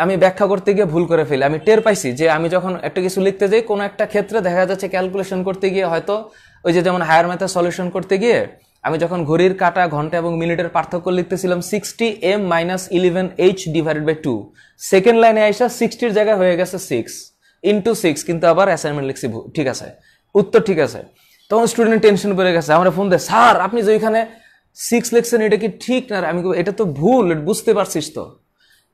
Speaker 1: আমি ব্যাখ্যা করতে গিয়ে ভুল করে ফেলি আমি টের পাইছি যে আমি যখন একটা কিছু লিখতে যাই কোনো একটা ক্ষেত্রে দেখা যাচ্ছে ক্যালকুলেশন করতে গিয়ে হয়তো ওই যে যেমন হায়ার ম্যাথের সলিউশন করতে গিয়ে আমি যখন ঘড়ির কাটা ঘন্টা এবং মিনিটের পার্থক্য লিখতেছিলাম sixty M minus eleven H divided by two second লাইনে আইসা সিক্সটির জায়গায় হয়ে গেছে সিক্স ইন্টু সিক্স কিন্তু আবার অ্যাসাইনমেন্ট লিখছি ঠিক আছে উত্তর ঠিক আছে তখন স্টুডেন্ট টেনশন পড়ে গেছে আমার ফোন দেয় স্যার আপনি যে ওইখানে সিক্স লেখছেন এটা কি ঠিক না আমি এটা তো ভুল বুঝতে পারছিস তো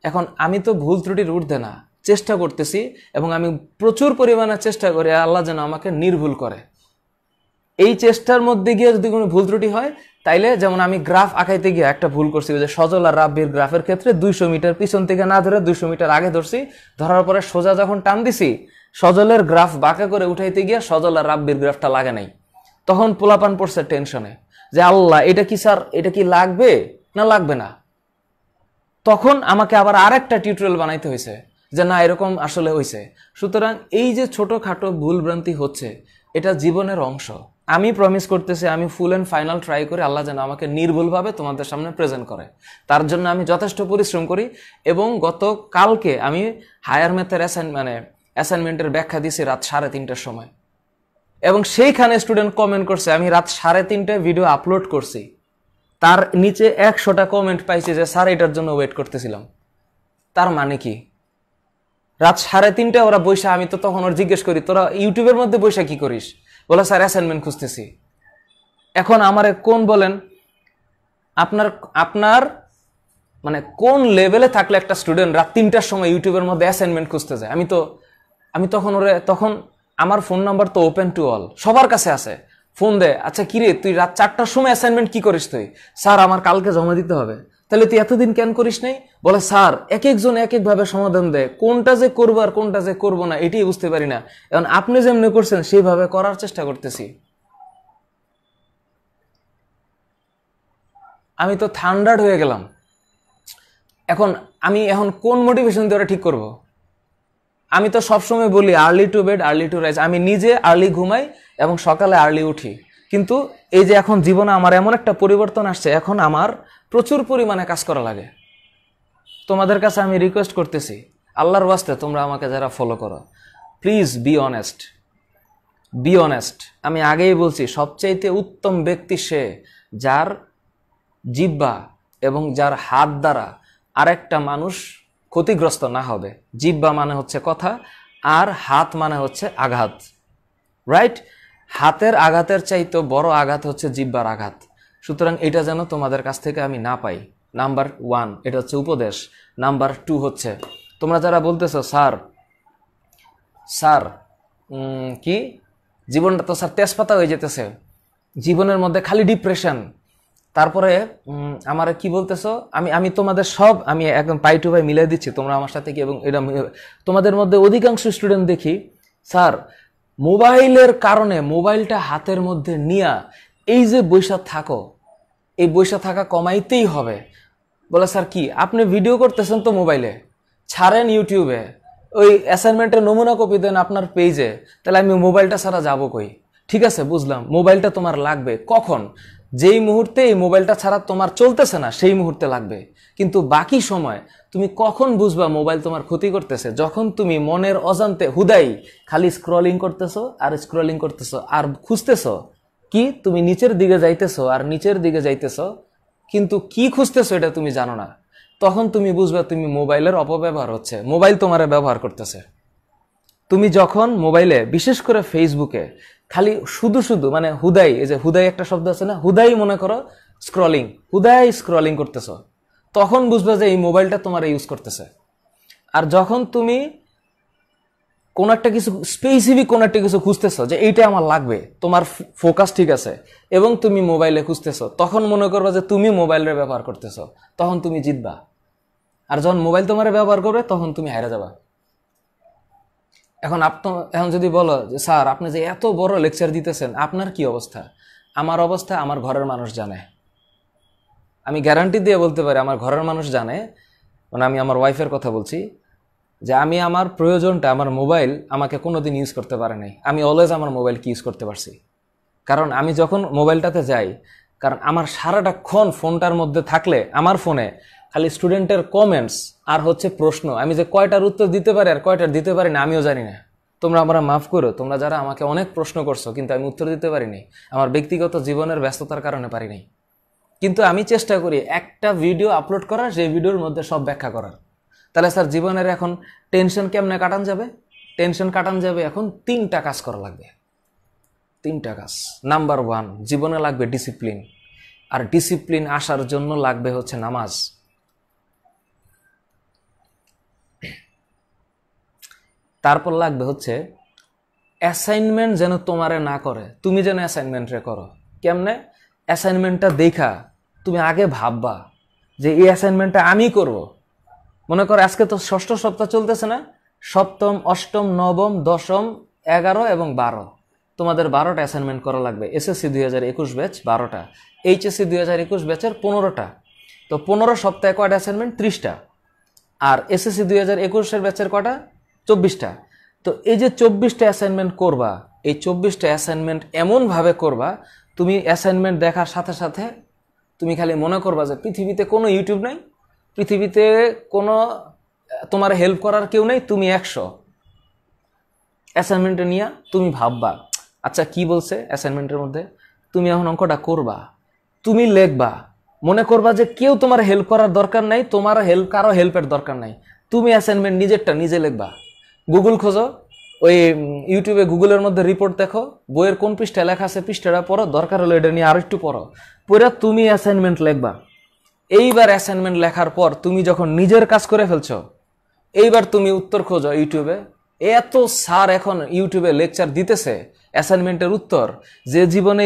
Speaker 1: এখন আমি তো ভুল ত্রুটির ঊর্ধ্বে না চেষ্টা করতেছি এবং আমি প্রচুর পরিমাণে চেষ্টা করি আল্লাহ যেন আমাকে নির্ভুল করে এই চেষ্টার মধ্যে গিয়ে যদি কোনো ভুল ত্রুটি হয় তাইলে যেমন আমি গ্রাফ আঁকাইতে গিয়ে একটা ভুল করছি যে সজল আর রাব্বির গ্রাফের ক্ষেত্রে দুইশো মিটার পিছন থেকে না ধরে দুইশো মিটার আগে ধরছি ধরার পরে সোজা যখন টান দিছি সজলের গ্রাফ বাঁকা করে উঠাইতে গিয়ে সজল আর রাব্বির গ্রাফটা লাগে নাই তখন পোলাপান পড়ছে টেনশনে যে আল্লাহ এটা কি স্যার এটা কি লাগবে না লাগবে না তখন আমাকে আবার আর একটা টিউটোরিয়াল বানাইতে হয়েছে যে না এরকম আসলে হয়েছে সুতরাং এই যে ছোটোখাটো ভুলভ্রান্তি হচ্ছে এটা জীবনের অংশ আমি প্রমিস করতেছি আমি ফুল অ্যান্ড ফাইনাল ট্রাই করে আল্লাহ যেন আমাকে নির্ভুলভাবে তোমাদের সামনে প্রেজেন্ট করে তার জন্য আমি যথেষ্ট পরিশ্রম করি এবং গত কালকে আমি হায়ার ম্যাথের অ্যাসাইন মানে অ্যাসাইনমেন্টের ব্যাখ্যা দিয়েছি রাত সাড়ে তিনটার সময় এবং সেইখানে স্টুডেন্ট কমেন্ট করছে আমি রাত সাড়ে তিনটায় ভিডিও আপলোড করছি তার নিচে একশোটা কমেন্ট পাইছি যে স্যার এটার জন্য ওয়েট করতেছিলাম তার মানে কি রাত সাড়ে তিনটায় ওরা বৈশা আমি তো তখন ওর জিজ্ঞেস করি তোরা ইউটিউবের মধ্যে বৈশা কি করিস বলে স্যার অ্যাসাইনমেন্ট খুঁজতেছি এখন আমার কোন বলেন আপনার আপনার মানে কোন লেভেলে থাকলে একটা স্টুডেন্ট রাত তিনটার সময় ইউটিউবের মধ্যে অ্যাসাইনমেন্ট খুঁজতে যায় আমি তো আমি তখন ওরে তখন আমার ফোন নাম্বার তো ওপেন টু অল সবার কাছে আছে ফোন দে আচ্ছা কিরে তুই রাত চারটার সময় অ্যাসাইনমেন্ট কি করিস তুই স্যার আমার কালকে জমা দিতে হবে তাহলে তুই এতদিন কেন করিস নাই বলে স্যার এক একজন এক একভাবে সমাধান দেয় কোনটা যে করবো আর কোনটা যে করবো না এটাই বুঝতে পারি না এখন আপনি যেমনি করছেন সেইভাবে করার চেষ্টা করতেছি আমি তো থান্ডার্ড হয়ে গেলাম এখন আমি এখন কোন মোটিভেশন দিয়ে ঠিক করবো আমি তো সবসময় বলি early to bed early to rise আমি নিজে আর্লি ঘুমাই এবং সকালে আর্লি উঠি কিন্তু এই যে এখন জীবনে আমার এমন একটা পরিবর্তন আসছে এখন আমার প্রচুর পরিমাণে কাজ করা লাগে তোমাদের কাছে আমি রিকোয়েস্ট করতেছি আল্লাহর ওয়াস্তে তোমরা আমাকে যারা ফলো করো please be honest be honest আমি আগেই বলছি সবচাইতে উত্তম ব্যক্তি সে যার জিব্বা এবং যার হাত দ্বারা আরেকটা মানুষ ক্ষতিগ্রস্ত না হবে জিব্বা মানে হচ্ছে কথা আর হাত মানে হচ্ছে আঘাত রাইট হাতের আঘাতের চাইতো বড় আঘাত হচ্ছে জিব্বার আঘাত সুতরাং এটা যেন তোমাদের কাছ থেকে আমি না পাই নাম্বার ওয়ান এটা হচ্ছে উপদেশ নাম্বার টু হচ্ছে তোমরা যারা বলতেছো স্যার স্যার কি জীবনটা তো স্যার তেজপাতা হয়ে যেতেছে জীবনের মধ্যে খালি ডিপ্রেশন তারপরে আমার কি বলতেছো আমি আমি তোমাদের সব আমি একদম পাই টু পাই মিলাই দিচ্ছি তোমরা আমার সাথে কি এবং এটা তোমাদের মধ্যে অধিকাংশ স্টুডেন্ট দেখি স্যার মোবাইলের কারণে মোবাইলটা হাতের মধ্যে নিয়া এই যে বৈশা থাকো এই বৈশা থাকা কমাইতেই হবে বলে স্যার কি আপনি ভিডিও করতেছেন তো মোবাইলে ছাড়েন ইউটিউবে ওই অ্যাসাইনমেন্টের নমুনা কপি দেন আপনার পেজে তাহলে আমি মোবাইলটা ছাড়া যাবো কই ঠিক আছে বুঝলাম মোবাইলটা তোমার লাগবে কখন যেই মুহূর্তে এই মোবাইলটা ছাড়া তোমার চলতেছে না সেই মুহূর্তে লাগবে কিন্তু বাকি সময় তুমি কখন বুঝবা মোবাইল তোমার ক্ষতি করতেছে যখন তুমি মনের অজান্তে হুদাই খালি স্ক্রলিং করতেছো আর স্ক্রলিং করতেছো আর খুঁজতেছো কি তুমি নিচের দিকে যাইতেছো আর নিচের দিকে যাইতেছো কিন্তু কি খুঁজতেছো এটা তুমি জানো না তখন তুমি বুঝবা তুমি মোবাইলের অপব্যবহার হচ্ছে মোবাইল তোমার ব্যবহার করতেছে তুমি যখন মোবাইলে বিশেষ করে ফেসবুকে খালি শুধু শুধু মানে হুদাই এই যে হুদাই একটা শব্দ আছে না হুদাই মনে করো স্ক্রলিং হুদাই স্ক্রলিং করতেছ তখন বুঝবে যে এই মোবাইলটা তোমার ইউজ করতেছে আর যখন তুমি কোন একটা কিছু স্পেসিফিক কোন একটা কিছু খুঁজতেছ যে এইটা আমার লাগবে তোমার ফোকাস ঠিক আছে এবং তুমি মোবাইলে খুঁজতেছো তখন মনে করবে যে তুমি মোবাইলের ব্যবহার করতেছো তখন তুমি জিতবা আর যখন মোবাইল তোমার ব্যবহার করবে তখন তুমি হারা যাবা এখন আপ এখন যদি বলো যে স্যার আপনি যে এত বড় লেকচার দিতেছেন আপনার কি অবস্থা আমার অবস্থা আমার ঘরের মানুষ জানে আমি গ্যারান্টি দিয়ে বলতে পারি আমার ঘরের মানুষ জানে মানে আমি আমার ওয়াইফের কথা বলছি যে আমি আমার প্রয়োজনটা আমার মোবাইল আমাকে কোনো দিন ইউজ করতে পারে নাই আমি অলওয়েজ আমার মোবাইলকে ইউজ করতে পারছি কারণ আমি যখন মোবাইলটাতে যাই কারণ আমার সারাটাক্ষণ ফোনটার মধ্যে থাকলে আমার ফোনে খালি স্টুডেন্টের কমেন্টস আর হচ্ছে প্রশ্ন আমি যে কয়টার উত্তর দিতে পারি আর কয়টার দিতে পারি না আমিও জানি না তোমরা আমরা মাফ করো তোমরা যারা আমাকে অনেক প্রশ্ন করছো কিন্তু আমি উত্তর দিতে পারিনি আমার ব্যক্তিগত জীবনের ব্যস্ততার কারণে পারিনি কিন্তু আমি চেষ্টা করি একটা ভিডিও আপলোড করার সেই ভিডিওর মধ্যে সব ব্যাখ্যা করার তাহলে স্যার জীবনের এখন টেনশন কেমনে কাটান যাবে টেনশন কাটান যাবে এখন তিনটা কাজ করা লাগবে তিনটা কাজ নাম্বার ওয়ান জীবনে লাগবে ডিসিপ্লিন আর ডিসিপ্লিন আসার জন্য লাগবে হচ্ছে নামাজ তারপর লাগবে হচ্ছে অ্যাসাইনমেন্ট যেন তোমারে না করে তুমি যেন অ্যাসাইনমেন্টে করো কেমনে অ্যাসাইনমেন্টটা দেখা তুমি আগে ভাববা যে এই অ্যাসাইনমেন্টটা আমি করব মনে করো আজকে তো ষষ্ঠ সপ্তাহ চলতেছে না সপ্তম অষ্টম নবম দশম এগারো এবং বারো তোমাদের বারোটা অ্যাসাইনমেন্ট করা লাগবে এসএসসি দুই হাজার একুশ ব্যাচ বারোটা এইচএসসি দুই হাজার একুশ ব্যাচের পনেরোটা তো পনেরো সপ্তাহে কয়টা অ্যাসাইনমেন্ট ত্রিশটা আর এসএসসি দুই হাজার একুশের ব্যাচের কটা চব্বিশটা তো এই যে চব্বিশটা অ্যাসাইনমেন্ট করবা এই চব্বিশটা অ্যাসাইনমেন্ট এমনভাবে করবা তুমি অ্যাসাইনমেন্ট দেখার সাথে সাথে তুমি খালি মনে করবা যে পৃথিবীতে কোনো ইউটিউব নাই পৃথিবীতে কোনো তোমার হেল্প করার কেউ নেই তুমি একশো অ্যাসাইনমেন্টে নিয়ে তুমি ভাববা আচ্ছা কি বলছে অ্যাসাইনমেন্টের মধ্যে তুমি এখন অঙ্কটা করবা তুমি লেখবা মনে করবা যে কেউ তোমার হেল্প করার দরকার নাই তোমার হেল্প কারো হেল্পের দরকার নাই তুমি অ্যাসাইনমেন্ট নিজেরটা নিজে লেখবা গুগল খোঁজো ওই ইউটিউবে গুগলের মধ্যে রিপোর্ট দেখো বইয়ের কোন পৃষ্ঠায় লেখা আছে পৃষ্ঠাটা পড়ো দরকার হলো এটা নিয়ে আরও একটু পড়ো পড়ে তুমি অ্যাসাইনমেন্ট লেখবা এইবার অ্যাসাইনমেন্ট লেখার পর তুমি যখন নিজের কাজ করে ফেলছো এইবার তুমি উত্তর খোঁজো ইউটিউবে এত সার এখন ইউটিউবে লেকচার দিতেছে অ্যাসাইনমেন্টের উত্তর যে জীবনে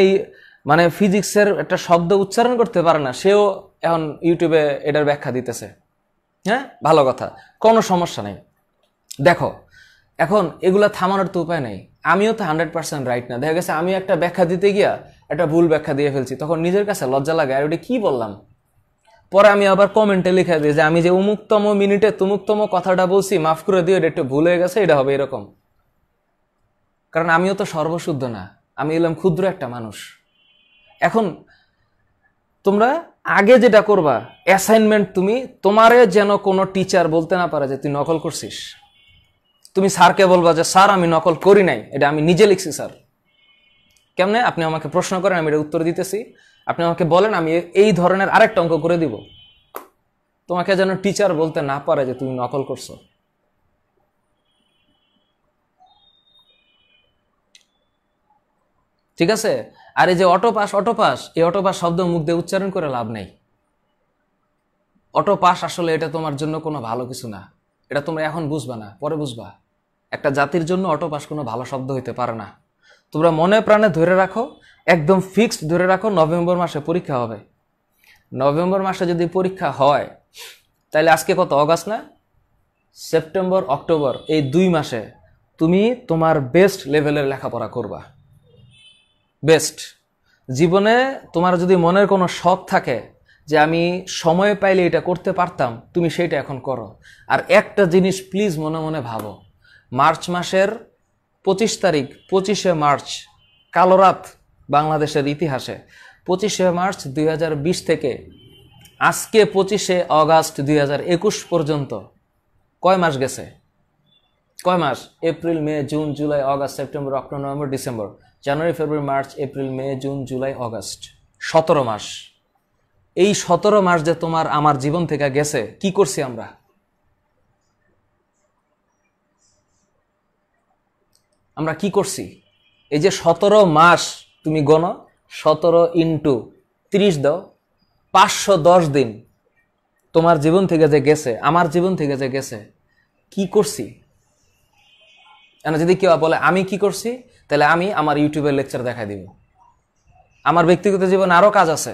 Speaker 1: মানে ফিজিক্সের একটা শব্দ উচ্চারণ করতে পারে না সেও এখন ইউটিউবে এটার ব্যাখ্যা দিতেছে হ্যাঁ ভালো কথা কোনো সমস্যা নেই দেখো এখন এগুলা থামানোর তো উপায় নেই আমিও তো হান্ড্রেড পার্সেন্ট রাইট না দেখা গেছে আমি একটা ব্যাখ্যা দিতে গিয়া একটা ভুল ব্যাখ্যা দিয়ে ফেলছি তখন নিজের কাছে লজ্জা লাগে আর ওটা কী বললাম পরে আমি আবার কমেন্টে লিখে দিই যে আমি যে উমুকতম মিনিটে তুমুকতম কথাটা বলছি মাফ করে দিও এটা একটু ভুল হয়ে গেছে এটা হবে এরকম কারণ আমিও তো সর্বশুদ্ধ না আমি এলাম ক্ষুদ্র একটা মানুষ এখন তোমরা আগে যেটা করবা অ্যাসাইনমেন্ট তুমি তোমারে যেন কোনো টিচার বলতে না পারে যে তুই নকল করছিস তুমি স্যারকে বলবা যে স্যার আমি নকল করি নাই এটা আমি নিজে লিখছি স্যার কেমনে আপনি আমাকে প্রশ্ন করেন আমি এটা উত্তর দিতেছি আপনি আমাকে বলেন আমি এই ধরনের আরেকটা অঙ্ক করে দিব তোমাকে যেন টিচার বলতে না পারে যে তুমি নকল করছো ঠিক আছে আর এই যে অটোপাস অটোপাস এই অটোপাস শব্দ মুখ দিয়ে উচ্চারণ করে লাভ নেই অটোপাস আসলে এটা তোমার জন্য কোনো ভালো কিছু না এটা তোমরা এখন বুঝবা না পরে বুঝবা একটা জাতির জন্য অটোপাস কোনো ভালো শব্দ হইতে পারে না তোমরা মনে প্রাণে ধরে রাখো একদম ফিক্সড ধরে রাখো নভেম্বর মাসে পরীক্ষা হবে নভেম্বর মাসে যদি পরীক্ষা হয় তাহলে আজকে কত অগাস্ট না সেপ্টেম্বর অক্টোবর এই দুই মাসে তুমি তোমার বেস্ট লেভেলের লেখাপড়া করবা বেস্ট জীবনে তোমার যদি মনের কোনো শখ থাকে যে আমি সময় পাইলে এটা করতে পারতাম তুমি সেটা এখন করো আর একটা জিনিস প্লিজ মনে মনে ভাবো মার্চ মাসের পঁচিশ তারিখ পঁচিশে মার্চ কালো বাংলাদেশের ইতিহাসে পঁচিশে মার্চ দুই থেকে আজকে পঁচিশে অগাস্ট দুই পর্যন্ত কয় মাস গেছে কয় মাস April May June July August September October November December January February March April May June July August সতেরো মাস এই সতেরো মাস যে তোমার আমার জীবন থেকে গেছে কি করছি আমরা আমরা কি করছি এই যে সতেরো মাস তুমি গণ সতেরো ইন্টু ত্রিশ দাও পাঁচশো দশ দিন তোমার জীবন থেকে যে গেছে আমার জীবন থেকে যে গেছে কি করছি যদি কেউ বলে আমি কি করছি তাহলে আমি আমার ইউটিউবের লেকচার দেখা দিব আমার ব্যক্তিগত জীবনে আরও কাজ আছে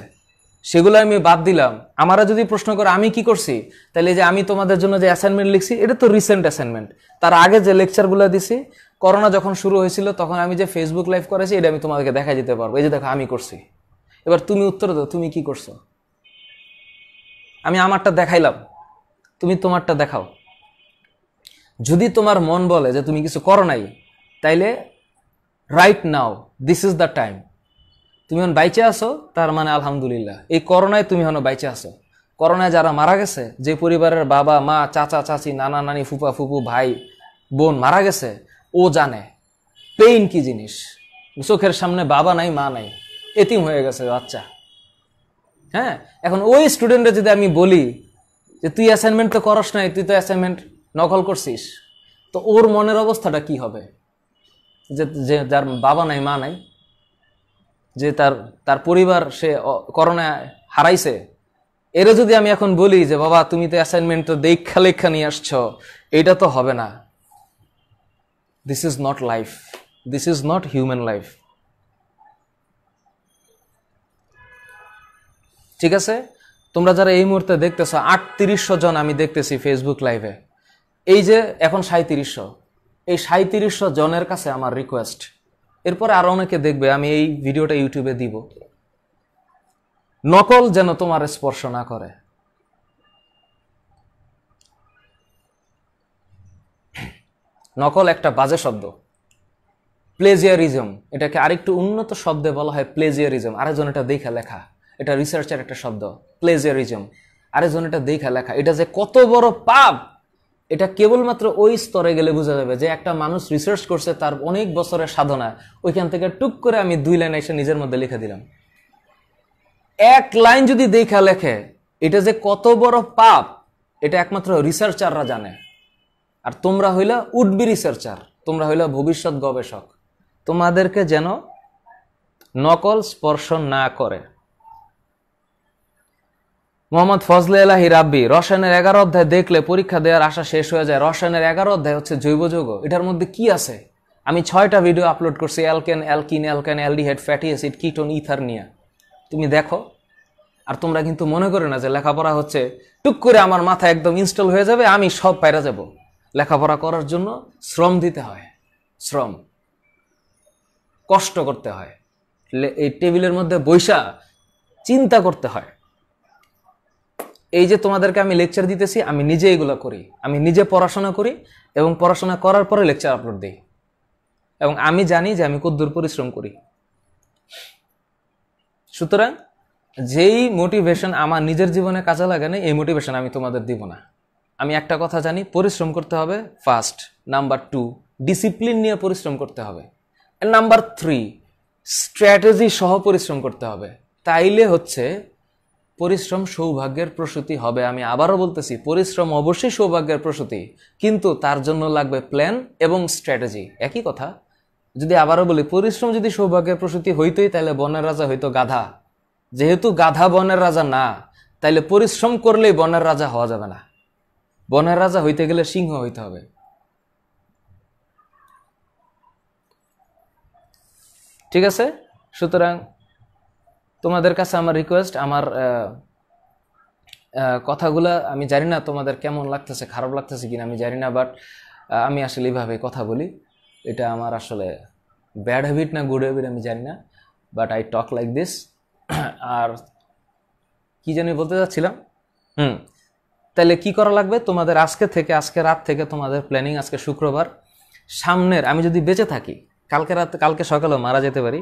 Speaker 1: সেগুলো আমি বাদ দিলাম আমারা যদি প্রশ্ন করে আমি কি করছি তাহলে যে আমি তোমাদের জন্য যে অ্যাসাইনমেন্ট লিখছি এটা তো রিসেন্ট অ্যাসাইনমেন্ট তার আগে যে লেকচারগুলো দিছি করোনা যখন শুরু হয়েছিল তখন আমি যে ফেসবুক লাইভ করেছি এটা আমি তোমাদেরকে দেখা যেতে পারবো এই যে দেখো আমি করছি এবার তুমি উত্তর দাও তুমি কি করছো আমি আমারটা দেখাইলাম তুমি তোমারটা দেখাও যদি তোমার মন বলে যে তুমি কিছু করো নাই তাইলে right now this is the time তুমি এখন বাইচে আসো তার মানে আলহামদুলিল্লাহ এই করোনায় তুমি এখন বাইচে আসো করোনায় যারা মারা গেছে যে পরিবারের বাবা মা চাচা চাচি নানা নানি ফুপা ফুপু ভাই বোন মারা গেছে ও জানে পেইন কি জিনিস চোখের সামনে বাবা নাই মা নাই এতিম হয়ে গেছে বাচ্চা হ্যাঁ এখন ওই স্টুডেন্টে যদি আমি বলি যে তুই অ্যাসাইনমেন্ট তো করস নাই তুই তো অ্যাসাইনমেন্ট নকল করছিস তো ওর মনের অবস্থাটা কি হবে যে যার বাবা নাই মা নাই যে তার তার পরিবার সে করোনা হারাইছে এরও যদি আমি এখন বলি যে বাবা তুমি তো অ্যাসাইনমেন্ট তো দেখা লেখা নিয়ে আসছ এটা তো হবে না this is not life this is not human life ঠিক আছে তোমরা যারা এই মুহূর্তে দেখতেছ আটত্রিশশো জন আমি দেখতেছি ফেসবুক লাইভে এই যে এখন সাঁত্রিশশো এই সাঁত্রিশশো জনের কাছে আমার রিকোয়েস্ট এরপরে আরও অনেকে দেখবে আমি এই ভিডিওটা ইউটিউবে দিব নকল যেন তোমার স্পর্শ না করে নকল একটা বাজে শব্দ প্লেজিয়ারিজম এটাকে আরেকটু উন্নত শব্দে বলা হয় প্লেজিয়ারিজম আরেকজন এটা দেখে লেখা এটা রিসার্চের একটা শব্দ প্লেজিয়ারিজম আরেকজন এটা দেখা লেখা এটা যে কত বড় পাপ এটা কেবলমাত্র ওই স্তরে গেলে বোঝা যাবে যে একটা মানুষ রিসার্চ করছে তার অনেক বছরের সাধনা ওইখান থেকে টুক করে আমি দুই লাইন এসে নিজের মধ্যে লিখে দিলাম এক লাইন যদি দেখা লেখে এটা যে কত বড় পাপ এটা একমাত্র রিসার্চাররা জানে আর তোমরা হইলে উডবি রিসার্চার তোমরা হইলে ভবিষ্যৎ গবেষক তোমাদেরকে যেন নকল স্পর্শ না করে মোহাম্মদ ফজলে এলাহি রাব্বি রসায়নের এগারো অধ্যায় দেখলে পরীক্ষা দেওয়ার আশা শেষ হয়ে যায় রসায়নের এগারো অধ্যায় হচ্ছে জৈব যৌগ এটার মধ্যে কি আছে আমি ছয়টা ভিডিও আপলোড করছি alkane alkene alkyne aldehyde fatty acid ketone ether নিয়ে তুমি দেখো আর তোমরা কিন্তু মনে করো না যে লেখাপড়া হচ্ছে টুক করে আমার মাথা একদম ইনস্টল হয়ে যাবে আমি সব পায়রা যাব লেখাপড়া করার জন্য শ্রম দিতে হয় শ্রম কষ্ট করতে হয় এই টেবিলের মধ্যে বৈশা চিন্তা করতে হয় এই যে তোমাদেরকে আমি লেকচার দিতেছি আমি নিজে এগুলো করি আমি নিজে পড়াশোনা করি এবং পড়াশোনা করার পরে লেকচার আপলোড দিই এবং আমি জানি যে আমি কদ্দূর পরিশ্রম করি সুতরাং যেই মোটিভেশন আমার নিজের জীবনে কাজে লাগে না এই মোটিভেশন আমি তোমাদের দিব না আমি একটা কথা জানি পরিশ্রম করতে হবে ফার্স্ট নাম্বার টু ডিসিপ্লিন নিয়ে পরিশ্রম করতে হবে নাম্বার থ্রি স্ট্র্যাটেজি সহ পরিশ্রম করতে হবে তাইলে হচ্ছে পরিশ্রম সৌভাগ্যের প্রসূতি হবে আমি আবারও বলতেছি পরিশ্রম অবশ্যই সৌভাগ্যের প্রসূতি কিন্তু তার জন্য লাগবে প্ল্যান এবং স্ট্র্যাটেজি একই কথা যদি আবারও বলি পরিশ্রম যদি সৌভাগ্যের প্রসূতি হইতোই তাহলে বনের রাজা হইতো গাধা যেহেতু গাধা বনের রাজা না তাইলে পরিশ্রম করলেই বনের রাজা হওয়া যাবে না বনের রাজা হইতে গেলে সিংহ হইতে হবে ঠিক আছে সুতরাং তোমাদের কাছে আমার রিকোয়েস্ট আমার কথাগুলো আমি জানি না তোমাদের কেমন লাগতেছে খারাপ লাগতেছে কিনা আমি জানি না বাট আমি আসলে এইভাবে কথা বলি এটা আমার আসলে ব্যাড হ্যাবিট না গুড হ্যাবিট আমি জানি না but I talk like this আর কি জানি বলতে চাচ্ছিলাম হুম তাহলে কি করা লাগবে তোমাদের আজকে থেকে আজকে রাত থেকে তোমাদের প্ল্যানিং আজকে শুক্রবার সামনের আমি যদি বেঁচে থাকি কালকে রাত কালকে সকালেও মারা যেতে পারি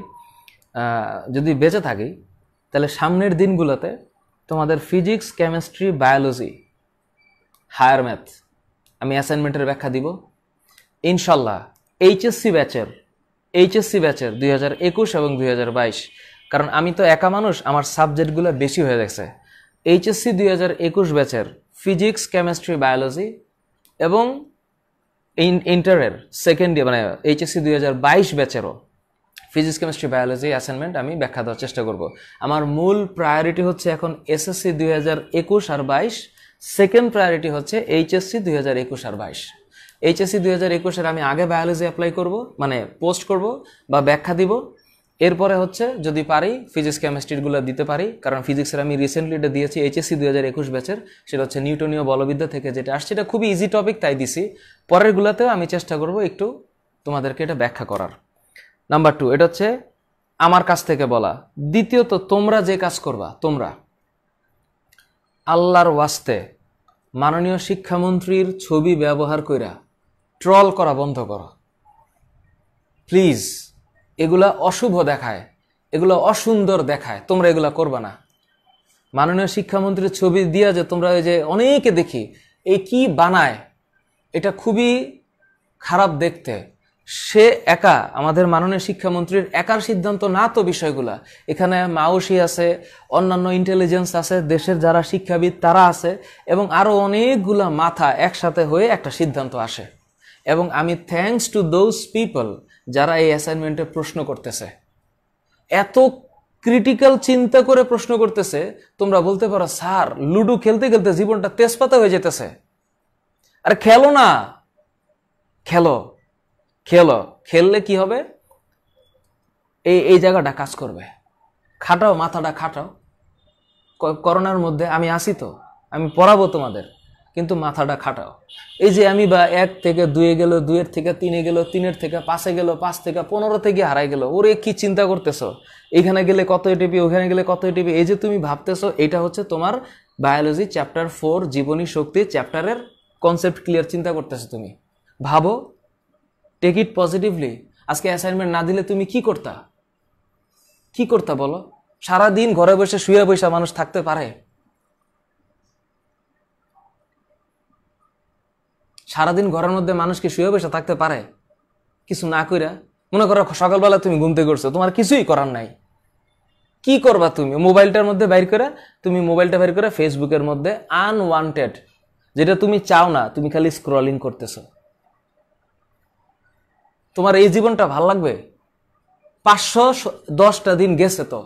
Speaker 1: যদি বেঁচে থাকি তাহলে সামনের দিনগুলোতে তোমাদের physics chemistry biology higher math আমি অ্যাসাইনমেন্টের ব্যাখ্যা দিব ইনশাল্লাহ এইচএসসি ব্যাচের এইচএসসি ব্যাচের দুই হাজার একুশ এবং দুই হাজার বাইশ কারণ আমি তো একা মানুষ আমার সাবজেক্টগুলো বেশি হয়ে গেছে এইচএসসি দুই হাজার একুশ ব্যাচের ফিজিক্স কেমিস্ট্রি বায়োলজি এবং ইন্টারের সেকেন্ড ইয়ার মানে এইচএসসি দুই হাজার বাইশ ব্যাচেরও ফিজিক্স কেমিস্ট্রি বায়োলজি অ্যাসাইনমেন্ট আমি ব্যাখ্যা দেওয়ার চেষ্টা করব আমার মূল প্রায়োরিটি হচ্ছে এখন এসএসসি দুই হাজার একুশ আর বাইশ সেকেন্ড প্রায়োরিটি হচ্ছে এইচএসসি দুই হাজার একুশ আর বাইশ এইচএসসি দুই হাজার একুশের আমি আগে বায়োলজি অ্যাপ্লাই করব মানে পোস্ট করব বা ব্যাখ্যা দিব এরপরে হচ্ছে যদি পারি ফিজিক্স কেমিস্ট্রিগুলো দিতে পারি কারণ ফিজিক্সের আমি রিসেন্টলি এটা দিয়েছি এইচএসসি দুই হাজার একুশ ব্যাচের সেটা হচ্ছে নিউটনীয় বলবিদ্যা থেকে যেটা আসছে এটা খুবই ইজি টপিক তাই দিছি পরেরগুলোতেও আমি চেষ্টা করব একটু তোমাদেরকে এটা ব্যাখ্যা করার নাম্বার টু এটা হচ্ছে আমার কাছ থেকে বলা দ্বিতীয়ত তোমরা যে কাজ করবা তোমরা আল্লাহর ওয়াস্তে মাননীয় শিক্ষামন্ত্রীর ছবি ব্যবহার কইরা ট্রল করা বন্ধ করো প্লিজ এগুলা অশুভ দেখায় এগুলো অসুন্দর দেখায় তোমরা এগুলা করবা না মাননীয় শিক্ষামন্ত্রীর ছবি দিয়া যে তোমরা ওই যে অনেকে দেখি এই কি বানায় এটা খুবই খারাপ দেখতে সে একা আমাদের মাননীয় শিক্ষামন্ত্রীর একার সিদ্ধান্ত না তো বিষয়গুলা এখানে মাউসি আছে অন্যান্য ইন্টেলিজেন্স আছে দেশের যারা শিক্ষাবিদ তারা আছে এবং আরও অনেকগুলা মাথা একসাথে হয়ে একটা সিদ্ধান্ত আসে এবং আমি থ্যাংকস টু দোজ পিপল যারা এই অ্যাসাইনমেন্টে প্রশ্ন করতেছে এত ক্রিটিক্যাল চিন্তা করে প্রশ্ন করতেছে তোমরা বলতে পারো স্যার লুডো খেলতে খেলতে জীবনটা তেজপাতা হয়ে যেতেছে আর খেলো না খেলো খেলো খেললে কি হবে এই এই জায়গাটা কাজ করবে খাটাও মাথাটা খাটাও করোনার মধ্যে আমি আসি তো আমি পড়াবো তোমাদের কিন্তু মাথাটা খাটাও এই যে আমি বা এক থেকে দুয়ে গেল দুয়ের থেকে তিনে গেল তিনের থেকে পাঁচে গেল পাঁচ থেকে পনেরো থেকে হারাই গেল ওরে কি চিন্তা করতেছ এখানে গেলে কত এটিপি ওখানে গেলে কত এটিপি এই যে তুমি ভাবতেছ এটা হচ্ছে তোমার বায়োলজি চ্যাপ্টার ফোর জীবনী শক্তি চ্যাপ্টারের কনসেপ্ট ক্লিয়ার চিন্তা করতেছো তুমি ভাবো টেক ইট পজিটিভলি আজকে অ্যাসাইনমেন্ট না দিলে তুমি কি করতা কি করতা বলো সারা দিন ঘরে বসে শুয়ে বসে মানুষ থাকতে পারে সারাদিন ঘরের মধ্যে মানুষকে শুয়ে বসে থাকতে পারে কিছু না কইরা মনে করো সকালবেলা তুমি ঘুমতে করছো তোমার কিছুই করার নাই কি করবা তুমি মোবাইলটার মধ্যে বাইর করে তুমি মোবাইলটা বাইর করে ফেসবুকের মধ্যে আনওয়ান্টেড যেটা তুমি চাও না তুমি খালি স্ক্রলিং করতেছো তোমার এই জীবনটা ভাল লাগবে পাঁচশো দশটা দিন গেছে তো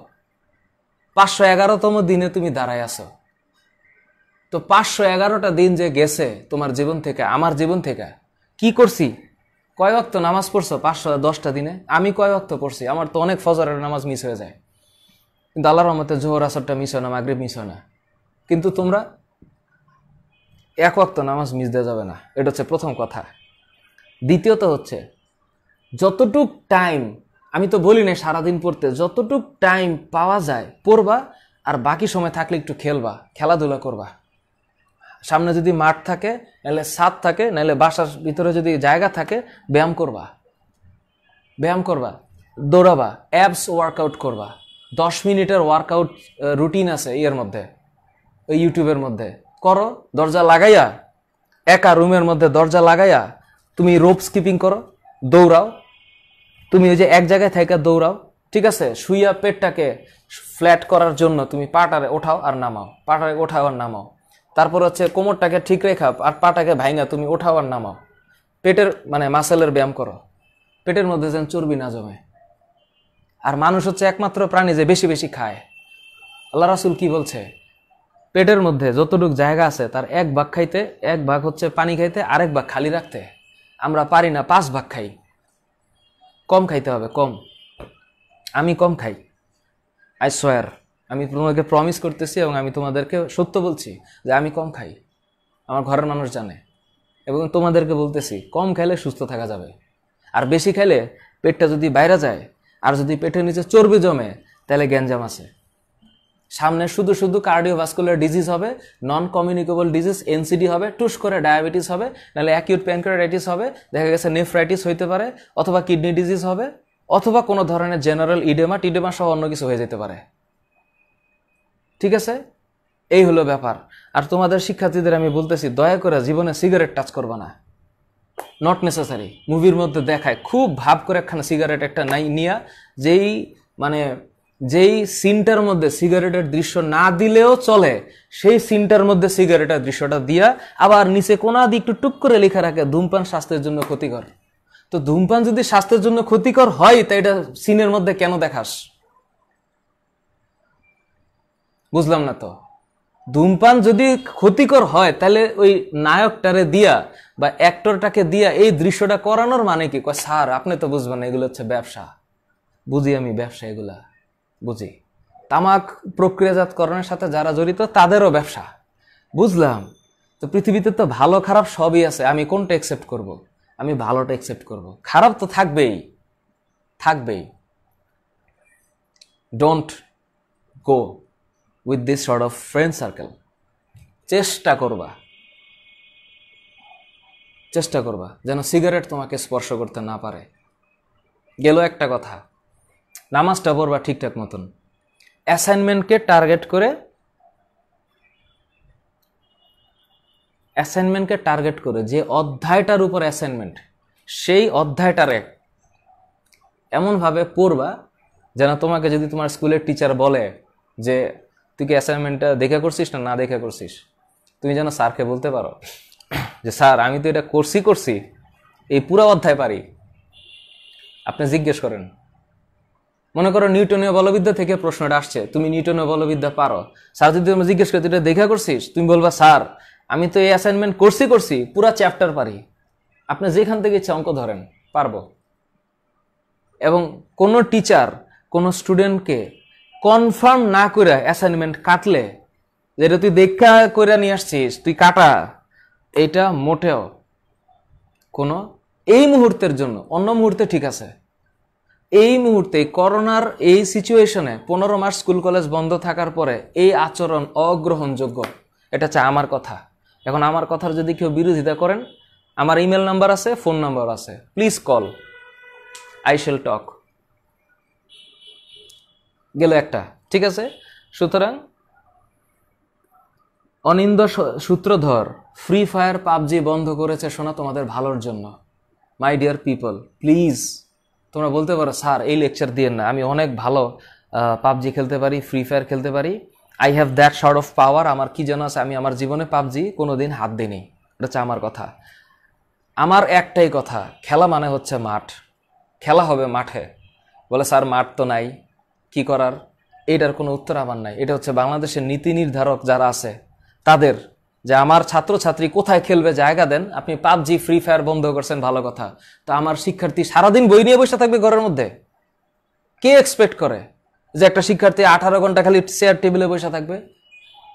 Speaker 1: পাঁচশো এগারোতম দিনে তুমি দাঁড়ায় আছো তো পাঁচশো এগারোটা দিন যে গেছে তোমার জীবন থেকে আমার জীবন থেকে কি করছি কয় অক্ত নামাজ পড়ছো পাঁচশো দশটা দিনে আমি কয় অক্ত পড়ছি আমার তো অনেক ফজরের নামাজ মিস হয়ে যায় কিন্তু আল্লাহর রহমতে জোহর আসরটা মিস হয় না মাগরীব মিস হয় না কিন্তু তোমরা এক অক্ত নামাজ মিস দেওয়া যাবে না এটা হচ্ছে প্রথম কথা দ্বিতীয়ত হচ্ছে যতটুক টাইম আমি তো বলি না সারাদিন পড়তে যতটুক টাইম পাওয়া যায় পড়বা আর বাকি সময় থাকলে একটু খেলবা খেলাধুলা করবা সামনে যদি মাঠ থাকে নাহলে সাত থাকে নাহলে বাসার ভিতরে যদি জায়গা থাকে ব্যায়াম করবা ব্যায়াম করবা দৌড়াবা অ্যাপস ওয়ার্কআউট করবা দশ মিনিটের ওয়ার্কআউট রুটিন আছে ইয়ের মধ্যে ওই ইউটিউবের মধ্যে করো দরজা লাগাইয়া একা রুমের মধ্যে দরজা লাগাইয়া তুমি রোপ স্কিপিং করো দৌড়াও তুমি ওই যে এক জায়গায় থেকে দৌড়াও ঠিক আছে শুইয়া পেটটাকে ফ্ল্যাট করার জন্য তুমি পাটারে ওঠাও আর নামাও পাটারে ওঠাও আর নামাও তারপর হচ্ছে কোমরটাকে ঠিক রেখা আর পাটাকে ভাইঙা তুমি ওঠাও আর নামাও পেটের মানে মাসেলের ব্যায়াম করো পেটের মধ্যে যেন চর্বি না জমে আর মানুষ হচ্ছে একমাত্র প্রাণী যে বেশি বেশি খায় আল্লাহ রাসুল কি বলছে পেটের মধ্যে যতটুক জায়গা আছে তার এক ভাগ খাইতে এক ভাগ হচ্ছে পানি খাইতে আরেক ভাগ খালি রাখতে আমরা পারি না পাঁচ ভাগ খাই কম খাইতে হবে কম আমি কম খাই আই সোয়ার আমি তোমাকে প্রমিস করতেছি এবং আমি তোমাদেরকে সত্য বলছি যে আমি কম খাই আমার ঘরের মানুষ জানে এবং তোমাদেরকে বলতেছি কম খাইলে সুস্থ থাকা যাবে আর বেশি খেলে পেটটা যদি বাইরে যায় আর যদি পেটের নিচে চর্বি জমে তাহলে গ্যাঞ্জাম আছে সামনে শুধু শুধু কার্ডিওভাস্কুলার ডিজিজ হবে নন কমিউনিকেবল ডিজিজ এনসিডি হবে টুস করে ডায়াবেটিস হবে নাহলে অ্যাকিউট প্যানক্রিয়াটাইটিস হবে দেখা গেছে নেফ্রাইটিস হইতে পারে অথবা কিডনি ডিজিজ হবে অথবা কোনো ধরনের জেনারেল ইডেমা টিডেমা সহ অন্য কিছু হয়ে যেতে পারে ঠিক আছে এই হলো ব্যাপার আর তোমাদের শিক্ষার্থীদের আমি বলতেছি দয়া করে জীবনে সিগারেট টাচ করবো না নট নেসেসারি মুভির মধ্যে দেখায় খুব ভাব করে একখানে সিগারেট একটা নাই নিয়া যেই মানে যেই সিনটার মধ্যে সিগারেটের দৃশ্য না দিলেও চলে সেই সিনটার মধ্যে সিগারেটের দৃশ্যটা দিয়া আবার নিচে কোনা দিয়ে একটু টুক করে লেখা রাখে ধূমপান স্বাস্থ্যের জন্য ক্ষতিকর তো ধূমপান যদি স্বাস্থ্যের জন্য ক্ষতিকর হয় তাই এটা সিনের মধ্যে কেন দেখাস বুঝলাম না তো ধূমপান যদি ক্ষতিকর হয় তাহলে ওই নায়কটারে দিয়া বা অ্যাক্টরটাকে দিয়া এই দৃশ্যটা করানোর মানে কি স্যার আপনি তো বুঝবেন এগুলো হচ্ছে ব্যবসা বুঝি আমি ব্যবসা এগুলা বুঝি তামাক প্রক্রিয়াজাতকরণের সাথে যারা জড়িত তাদেরও ব্যবসা বুঝলাম তো পৃথিবীতে তো ভালো খারাপ সবই আছে আমি কোনটা অ্যাকসেপ্ট করব। আমি ভালোটা অ্যাকসেপ্ট করব। খারাপ তো থাকবেই থাকবেই don't go with this sort of friend circle চেষ্টা করবা চেষ্টা করবা যেন সিগারেট তোমাকে স্পর্শ করতে না পারে গেল একটা কথা নামাজটা পড়বা ঠিকঠাক মতন অ্যাসাইনমেন্টকে টার্গেট করে অ্যাসাইনমেন্টকে টার্গেট করে যে অধ্যায়টার উপর অ্যাসাইনমেন্ট সেই অধ্যায়টারে এমনভাবে পড়বা যেন তোমাকে যদি তোমার স্কুলের টিচার বলে যে তুই কি অ্যাসাইনমেন্টটা দেখে করছিস না না দেখে করছিস তুমি যেন স্যারকে বলতে পারো যে স্যার আমি তো এটা করছি করছি এই পুরো অধ্যায় পারি আপনি জিজ্ঞেস করেন মনে করো নিউটনীয় বলবিদ্যা থেকে প্রশ্নটা আসছে তুমি নিউটনীয় বলবিদ্যা পারো স্যার যদি তুমি জিজ্ঞেস করি তুই দেখা করছিস তুমি বলবা স্যার আমি তো এই অ্যাসাইনমেন্ট করছি করছি পুরা চ্যাপ্টার পারি আপনি যেখান থেকে ইচ্ছা অঙ্ক ধরেন পারবো এবং কোনো টিচার কোনো স্টুডেন্টকে কনফার্ম না করে অ্যাসাইনমেন্ট কাটলে যেটা তুই দেখা করে নিয়ে আসছিস তুই কাটা এটা মোটেও কোনো এই মুহূর্তের জন্য অন্য মুহূর্তে ঠিক আছে এই মুহূর্তে করোনার এই সিচুয়েশনে পনেরো মাস স্কুল কলেজ বন্ধ থাকার পরে এই আচরণ অগ্রহণযোগ্য এটা চা আমার কথা এখন আমার কথার যদি কেউ বিরোধিতা করেন আমার ইমেল নাম্বার আছে ফোন নাম্বার আছে please call I shall talk গেল একটা ঠিক আছে সুতরাং Aninda Sutradhar free fire PUBG বন্ধ করেছে শোনা তোমাদের ভালোর জন্য মাই ডিয়ার পিপল প্লিজ তোমরা বলতে পারো স্যার এই লেকচার দিয়ে না আমি অনেক ভালো পাবজি খেলতে পারি ফ্রি ফায়ার খেলতে পারি I have that sort of power আমার কি যেন আছে আমি আমার জীবনে পাবজি কোনো দিন হাত দিইনি এটা হচ্ছে আমার কথা আমার একটাই কথা খেলা মানে হচ্ছে মাঠ খেলা হবে মাঠে বলে স্যার মাঠ তো নাই কি করার এটার কোনো উত্তর আমার নাই এটা হচ্ছে বাংলাদেশের নীতি নির্ধারক যারা আছে তাদের যে আমার ছাত্রছাত্রী কোথায় খেলবে জায়গা দেন আপনি পাবজি ফ্রি ফায়ার বন্ধ করছেন ভালো কথা তো আমার শিক্ষার্থী সারাদিন বই নিয়ে বসে থাকবে ঘরের মধ্যে কে এক্সপেক্ট করে যে একটা শিক্ষার্থী আঠারো ঘন্টা খালি চেয়ার টেবিলে বসে থাকবে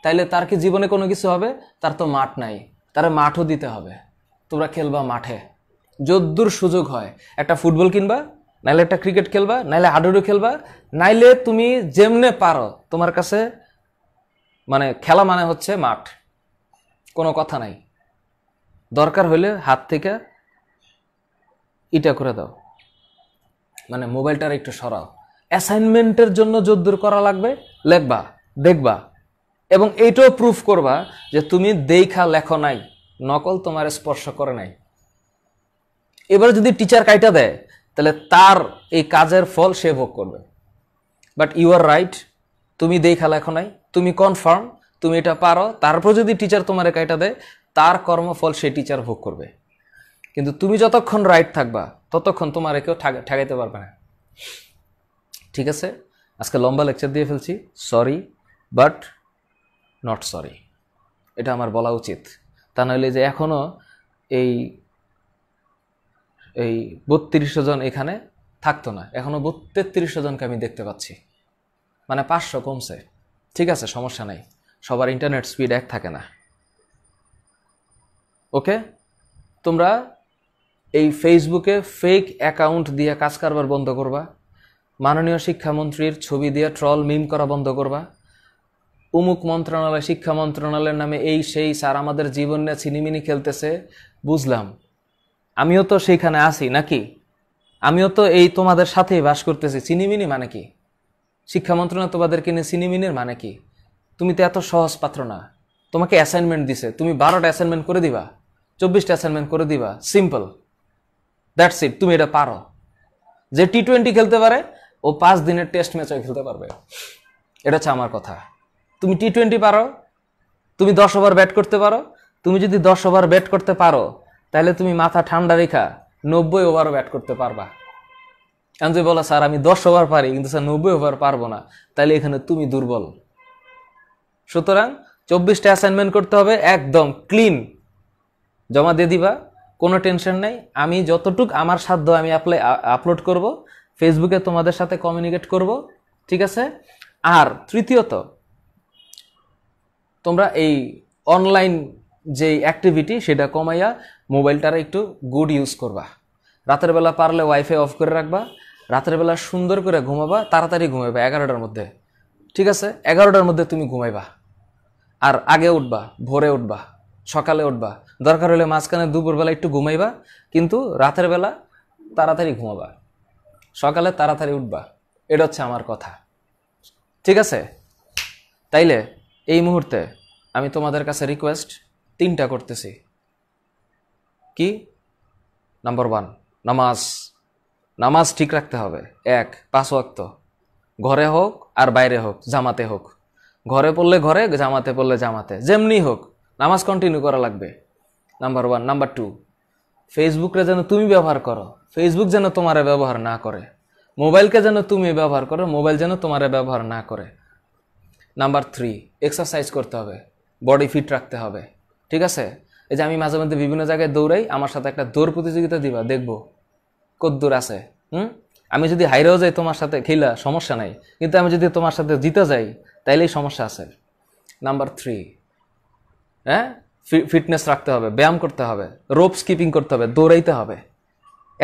Speaker 1: তাইলে তার কি জীবনে কোনো কিছু হবে তার তো মাঠ নাই তার মাঠও দিতে হবে তোমরা খেলবা মাঠে যদ্দূর সুযোগ হয় একটা ফুটবল কিনবা নাইলে একটা ক্রিকেট খেলবা নাইলে হাডুডু খেলবা নাইলে তুমি যেমনে পারো তোমার কাছে মানে খেলা মানে হচ্ছে মাঠ কোনো কথা নাই দরকার হলে হাত থেকে ইটা করে দাও মানে মোবাইলটার একটু সরাও অ্যাসাইনমেন্টের জন্য যদ্দূর করা লাগবে লেখবা দেখবা এবং এইটাও প্রুফ করবা যে তুমি দেখা লেখো নাই নকল তোমার স্পর্শ করে নাই এবার যদি টিচার কাইটা দেয় তাহলে তার এই কাজের ফল সে ভোগ করবে বাট ইউ আর রাইট তুমি দেখা লেখো নাই তুমি কনফার্ম তুমি এটা পারো তারপর যদি টিচার তোমার কাইটা দেয় তার কর্মফল সে টিচার ভোগ করবে কিন্তু তুমি যতক্ষণ রাইট থাকবা ততক্ষণ তোমার কেউ ঠেকাইতে পারবে না ঠিক আছে আজকে লম্বা লেকচার দিয়ে ফেলছি সরি বাট নট সরি এটা আমার বলা উচিত তা নইলে যে এখনও এই এই বত্রিশশো জন এখানে থাকতো না এখনও তেত্রিশশো জনকে আমি দেখতে পাচ্ছি মানে পাঁচশো কমছে ঠিক আছে সমস্যা নেই সবার ইন্টারনেট স্পিড এক থাকে না ওকে তোমরা এই ফেসবুকে ফেক অ্যাকাউন্ট দিয়ে কাজ কারবার বন্ধ করবা মাননীয় শিক্ষামন্ত্রীর ছবি দিয়ে ট্রল মিম করা বন্ধ করবা উমুক মন্ত্রণালয় শিক্ষা মন্ত্রণালয়ের নামে এই সেই স্যার আমাদের জীবন নিয়ে ছিনিমিনি খেলতেছে বুঝলাম আমিও তো সেইখানে আছি নাকি আমিও তো এই তোমাদের সাথেই বাস করতেছি চিনিমিনি মানে কি শিক্ষা মন্ত্রণালয় তোমাদেরকে নিয়ে চিনিমিনির মানে কি তুমি তো এত সহজ পাত্র না তোমাকে অ্যাসাইনমেন্ট দিছে তুমি বারোটা অ্যাসাইনমেন্ট করে দিবা চব্বিশটা অ্যাসাইনমেন্ট করে দিবা সিম্পল দ্যাটস ইট তুমি এটা পারো যে টি টোয়েন্টি খেলতে পারে ও পাঁচ দিনের টেস্ট ম্যাচও খেলতে পারবে এটা হচ্ছে আমার কথা তুমি টি টোয়েন্টি পারো তুমি দশ ওভার ব্যাট করতে পারো তুমি যদি দশ ওভার ব্যাট করতে পারো তাহলে তুমি মাথা ঠান্ডা রেখা নব্বই ওভারও ব্যাট করতে পারবা আমি যদি বলো স্যার আমি দশ ওভার পারি কিন্তু স্যার নব্বই ওভার পারবো না তাহলে এখানে তুমি দুর্বল সুতরাং চব্বিশটা অ্যাসাইনমেন্ট করতে হবে একদম ক্লিন জমা দিয়ে দিবা কোনো টেনশন নেই আমি যতটুক আমার সাধ্য আমি অ্যাপ্লাই আপলোড করব ফেসবুকে তোমাদের সাথে কমিউনিকেট করব ঠিক আছে আর তৃতীয়ত তোমরা এই অনলাইন যে অ্যাক্টিভিটি সেটা কমাইয়া মোবাইলটারা একটু গুড ইউজ করবা রাতের বেলা পারলে ওয়াইফাই অফ করে রাখবা রাতের বেলা সুন্দর করে ঘুমাবা তাড়াতাড়ি ঘুমাবা এগারোটার মধ্যে ঠিক আছে এগারোটার মধ্যে তুমি ঘুমাইবা আর আগে উঠবা ভোরে উঠবা সকালে উঠবা দরকার হলে মাঝখানে দুপুরবেলা একটু ঘুমাইবা কিন্তু রাতের বেলা তাড়াতাড়ি ঘুমাবা সকালে তাড়াতাড়ি উঠবা এটা হচ্ছে আমার কথা ঠিক আছে তাইলে এই মুহূর্তে আমি তোমাদের কাছে রিকোয়েস্ট তিনটা করতেছি কি নাম্বার ওয়ান নামাজ নামাজ ঠিক রাখতে হবে এক পাঁচ অক্ত ঘরে হোক আর বাইরে হোক জামাতে হোক ঘরে পড়লে ঘরে জামাতে পড়লে জামাতে যেমনি হোক নামাজ কন্টিনিউ করা লাগবে নাম্বার ওয়ান নাম্বার টু ফেসবুকরে যেন তুমি ব্যবহার করো ফেসবুক যেন তোমারে ব্যবহার না করে মোবাইলকে যেন তুমি ব্যবহার করো মোবাইল যেন তোমারে ব্যবহার না করে নাম্বার থ্রি এক্সারসাইজ করতে হবে বডি ফিট রাখতে হবে ঠিক আছে এই যে আমি মাঝে মধ্যে বিভিন্ন জায়গায় দৌড়াই আমার সাথে একটা দৌড় প্রতিযোগিতা দিবা দেখবো কদ্দূর আছে হুম আমি যদি হাইরেও যাই তোমার সাথে খেলা সমস্যা নাই কিন্তু আমি যদি তোমার সাথে জিতে যাই তাইলেই সমস্যা আছে নাম্বার থ্রি হ্যাঁ ফিটনেস রাখতে হবে ব্যায়াম করতে হবে রোপ স্কিপিং করতে হবে দৌড়াইতে হবে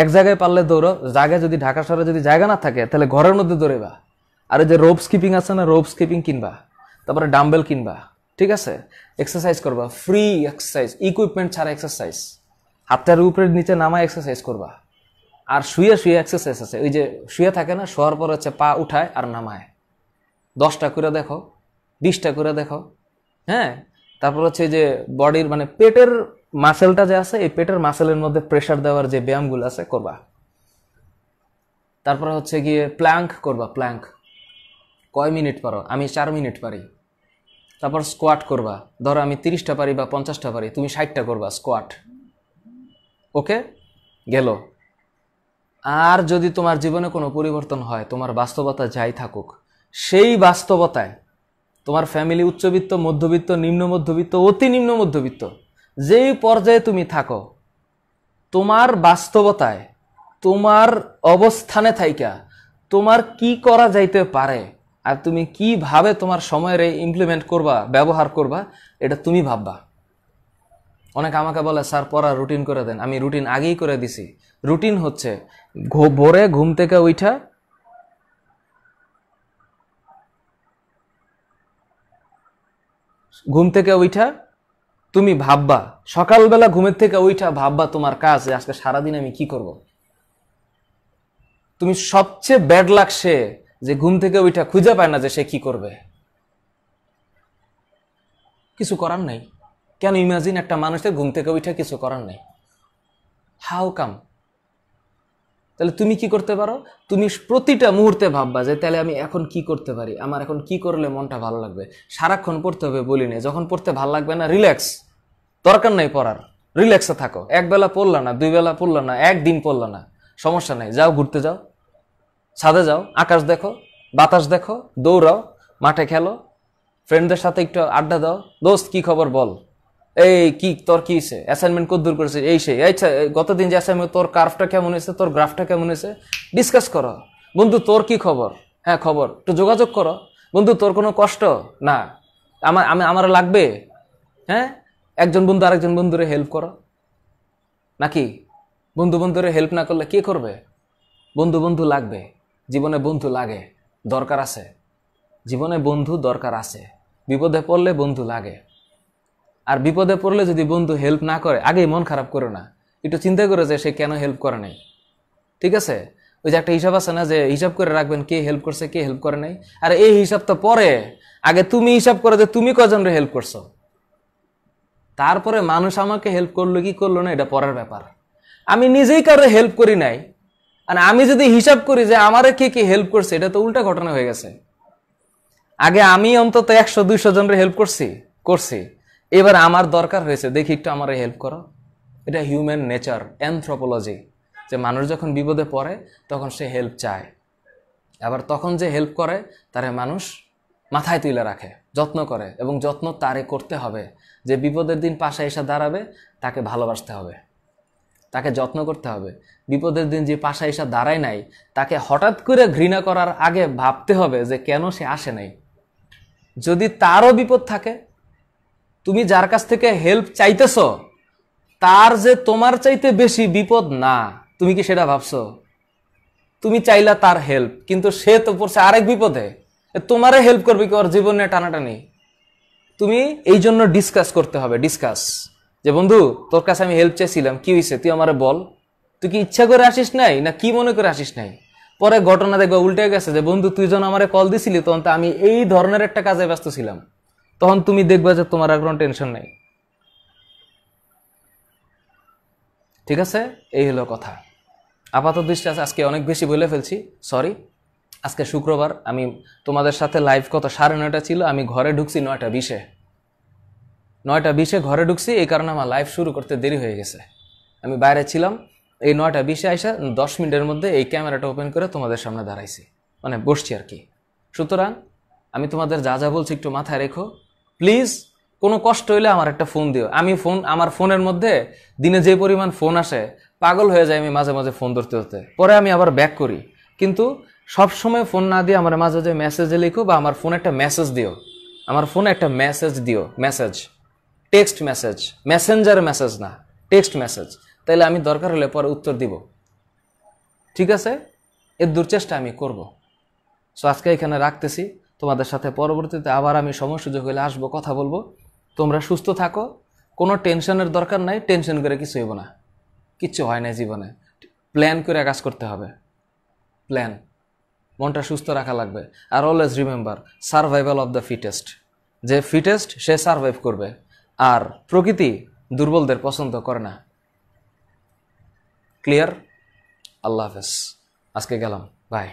Speaker 1: এক জায়গায় পারলে দৌড়ো জায়গায় যদি ঢাকা শহরে যদি জায়গা না থাকে তাহলে ঘরের মধ্যে দৌড়েবা আর যে রোপ স্কিপিং আছে না রোপ স্কিপিং কিনবা তারপরে ডাম্বেল কিনবা ঠিক আছে এক্সারসাইজ করবা ফ্রি এক্সারসাইজ ইকুইপমেন্ট ছাড়া এক্সারসাইজ হাতটার উপরে নিচে নামায় এক্সারসাইজ করবা আর শুয়ে শুয়ে এক্সারসাইজ আছে ওই যে শুয়ে থাকে না শোয়ার পর হচ্ছে পা উঠায় আর নামায় দশটা করে দেখো বিশটা করে দেখো হ্যাঁ তারপর হচ্ছে যে বডির মানে পেটের মাসেলটা যে আছে এই পেটের মাসেলের মধ্যে প্রেশার দেওয়ার যে ব্যায়ামগুলো আছে করবা তারপরে হচ্ছে গিয়ে প্ল্যাঙ্ক করবা প্ল্যাঙ্ক কয় মিনিট পারো আমি চার মিনিট পারি তারপর স্কোয়াট করবা ধরো আমি তিরিশটা পারি বা পঞ্চাশটা পারি তুমি ষাটটা করবা স্কোয়াট ওকে গেল আর যদি তোমার জীবনে কোনো পরিবর্তন হয় তোমার বাস্তবতা যাই থাকুক সেই বাস্তবতায় তোমার ফ্যামিলি উচ্চবিত্ত মধ্যবিত্ত নিম্ন মধ্যবিত্ত অতি নিম্ন মধ্যবিত্ত যেই পর্যায়ে তুমি থাকো তোমার বাস্তবতায় তোমার অবস্থানে থাইকা তোমার কি করা যাইতে পারে আর তুমি কিভাবে তোমার সময়ের ইমপ্লিমেন্ট করবা ব্যবহার করবা এটা তুমি ভাববা অনেকে আমাকে বলে স্যার পড়া রুটিন করে দেন আমি রুটিন আগেই করে দিছি রুটিন হচ্ছে ভোরে ঘুম থেকে উঠা ঘুম থেকে উঠা তুমি ভাববা সকালবেলা ঘুমের থেকে উঠা ভাববা তোমার কাজ আজকে সারাদিন আমি কি করব তুমি সবচেয়ে ব্যাড লাগছে যে ঘুম থেকে উঠা খুঁজে পায় না যে সে কি করবে কিছু করার নাই কেন ইমাজিন একটা মানুষের ঘুম থেকে উঠা কিছু করার নাই হাউ কাম তাহলে তুমি কি করতে পারো তুমি প্রতিটা মুহূর্তে ভাববা যে তাহলে আমি এখন কি করতে পারি আমার এখন কি করলে মনটা ভালো লাগবে সারাক্ষণ পড়তে হবে বলি না যখন পড়তে ভালো লাগবে না রিল্যাক্স দরকার নাই পড়ার রিল্যাক্সে থাকো একবেলা পড়লা না দুই বেলা পড়লা না একদিন পড়ল না সমস্যা নাই যাও ঘুরতে যাও ছাদে যাও আকাশ দেখো বাতাস দেখো দৌড়াও মাঠে খেলো ফ্রেন্ডদের সাথে একটু আড্ডা দাও দোস্ত কি খবর বল এই কি তোর কি হয়েছে অ্যাসাইনমেন্ট কদ্দূর করেছে এই সেই আচ্ছা গতদিন যে অ্যাসাইনমেন্ট তোর কার্ভটা কেমন হয়েছে তোর গ্রাফটা কেমন হয়েছে ডিসকাস করো বন্ধু তোর কি খবর হ্যাঁ খবর একটু যোগাযোগ করো বন্ধু তোর কোনো কষ্ট না আমার আমি আমার লাগবে হ্যাঁ একজন বন্ধু আরেকজন বন্ধুরে হেল্প করো নাকি বন্ধু বন্ধুরে হেল্প না করলে কে করবে বন্ধু বন্ধু লাগবে জীবনে বন্ধু লাগে দরকার আছে জীবনে বন্ধু দরকার আছে বিপদে পড়লে বন্ধু লাগে আর বিপদে পড়লে যদি বন্ধু হেল্প না করে আগেই মন খারাপ করো না একটু চিন্তা করে যে সে কেন হেল্প করে নাই ঠিক আছে ওই যে একটা হিসাব আছে না যে হিসাব করে রাখবেন কে হেল্প করছে কে হেল্প করে নাই আর এই হিসাব তো পরে আগে তুমি হিসাব করো যে তুমি কজনরে হেল্প করছো তারপরে মানুষ আমাকে হেল্প করলো কি করলো না এটা পরের ব্যাপার আমি নিজেই কারো হেল্প করি নাই আর আমি যদি হিসাব করি যে আমারে কে কে হেল্প করছে এটা তো উল্টা ঘটনা হয়ে গেছে আগে আমি অন্তত একশো দুইশো রে হেল্প করছি করছি এবার আমার দরকার হয়েছে দেখি একটু আমার হেল্প করো এটা হিউম্যান নেচার অ্যানথ্রোপোলজি যে মানুষ যখন বিপদে পড়ে তখন সে হেল্প চায় আবার তখন যে হেল্প করে তারে মানুষ মাথায় তুলে রাখে যত্ন করে এবং যত্ন তারে করতে হবে যে বিপদের দিন পাশে এসে দাঁড়াবে তাকে ভালোবাসতে হবে তাকে যত্ন করতে হবে বিপদের দিন যে পাশা এসে দাঁড়ায় নাই তাকে হঠাৎ করে ঘৃণা করার আগে ভাবতে হবে যে কেন সে আসে নাই যদি তারও বিপদ থাকে তুমি যার কাছ থেকে হেল্প চাইতেছ তার যে তোমার চাইতে বেশি বিপদ না তুমি কি সেটা ভাবছো তুমি চাইলা তার হেল্প কিন্তু সে তো পড়ছে আরেক বিপদে তোমারে হেল্প করবে কি ওর জীবনে টানাটানি তুমি এই জন্য ডিসকাস করতে হবে ডিসকাস যে বন্ধু তোর কাছে আমি হেল্প চাইছিলাম কি হয়েছে তুই আমারে বল তুই কি ইচ্ছা করে আসিস নাই না কি মনে করে আসিস নাই পরে ঘটনা দেখবে উল্টে গেছে যে বন্ধু তুই যখন আমারে কল দিছিলি তখন তো আমি এই ধরনের একটা কাজে ব্যস্ত ছিলাম তখন তুমি দেখবে যে তোমার আর কোনো টেনশন নেই ঠিক আছে এই হলো কথা আপাত দৃষ্টি আছে আজকে অনেক বেশি বলে ফেলছি সরি আজকে শুক্রবার আমি তোমাদের সাথে লাইভ কত সাড়ে নয়টা ছিল আমি ঘরে ঢুকছি নয়টা বিশে নয়টা বিশে ঘরে ঢুকছি এই কারণে আমার লাইভ শুরু করতে দেরি হয়ে গেছে আমি বাইরে ছিলাম এই নয়টা বিশে আসা দশ মিনিটের মধ্যে এই ক্যামেরাটা ওপেন করে তোমাদের সামনে দাঁড়াইছি মানে বসছি আর কি সুতরাং আমি তোমাদের যা যা বলছি একটু মাথায় রেখো প্লিজ কোনো কষ্ট হইলে আমার একটা ফোন দিও আমি ফোন আমার ফোনের মধ্যে দিনে যে পরিমাণ ফোন আসে পাগল হয়ে যায় আমি মাঝে মাঝে ফোন ধরতে হতে পরে আমি আবার ব্যাক করি কিন্তু সব সময় ফোন না দিয়ে আমার মাঝে মাঝে মেসেজে লিখো বা আমার ফোনে একটা মেসেজ দিও আমার ফোনে একটা মেসেজ দিও message text message messenger message না টেক্সট মেসেজ তাইলে আমি দরকার হলে পরে উত্তর দিব ঠিক আছে এর দুর্চেষ্টা আমি করব সো আজকে এখানে রাখতেছি তোমাদের সাথে পরবর্তীতে আবার আমি সময় সুযোগ হলে আসবো কথা বলবো তোমরা সুস্থ থাকো কোনো টেনশনের দরকার নাই টেনশন করে কিছু হইব না কিচ্ছু হয় না জীবনে প্ল্যান করে কাজ করতে হবে প্ল্যান মনটা সুস্থ রাখা লাগবে আর always remember survival of the fittest যে ফিটেস্ট সে সার্ভাইভ করবে আর প্রকৃতি দুর্বলদের পছন্দ করে না ক্লিয়ার আল্লাহ হাফেজ আজকে গেলাম বাই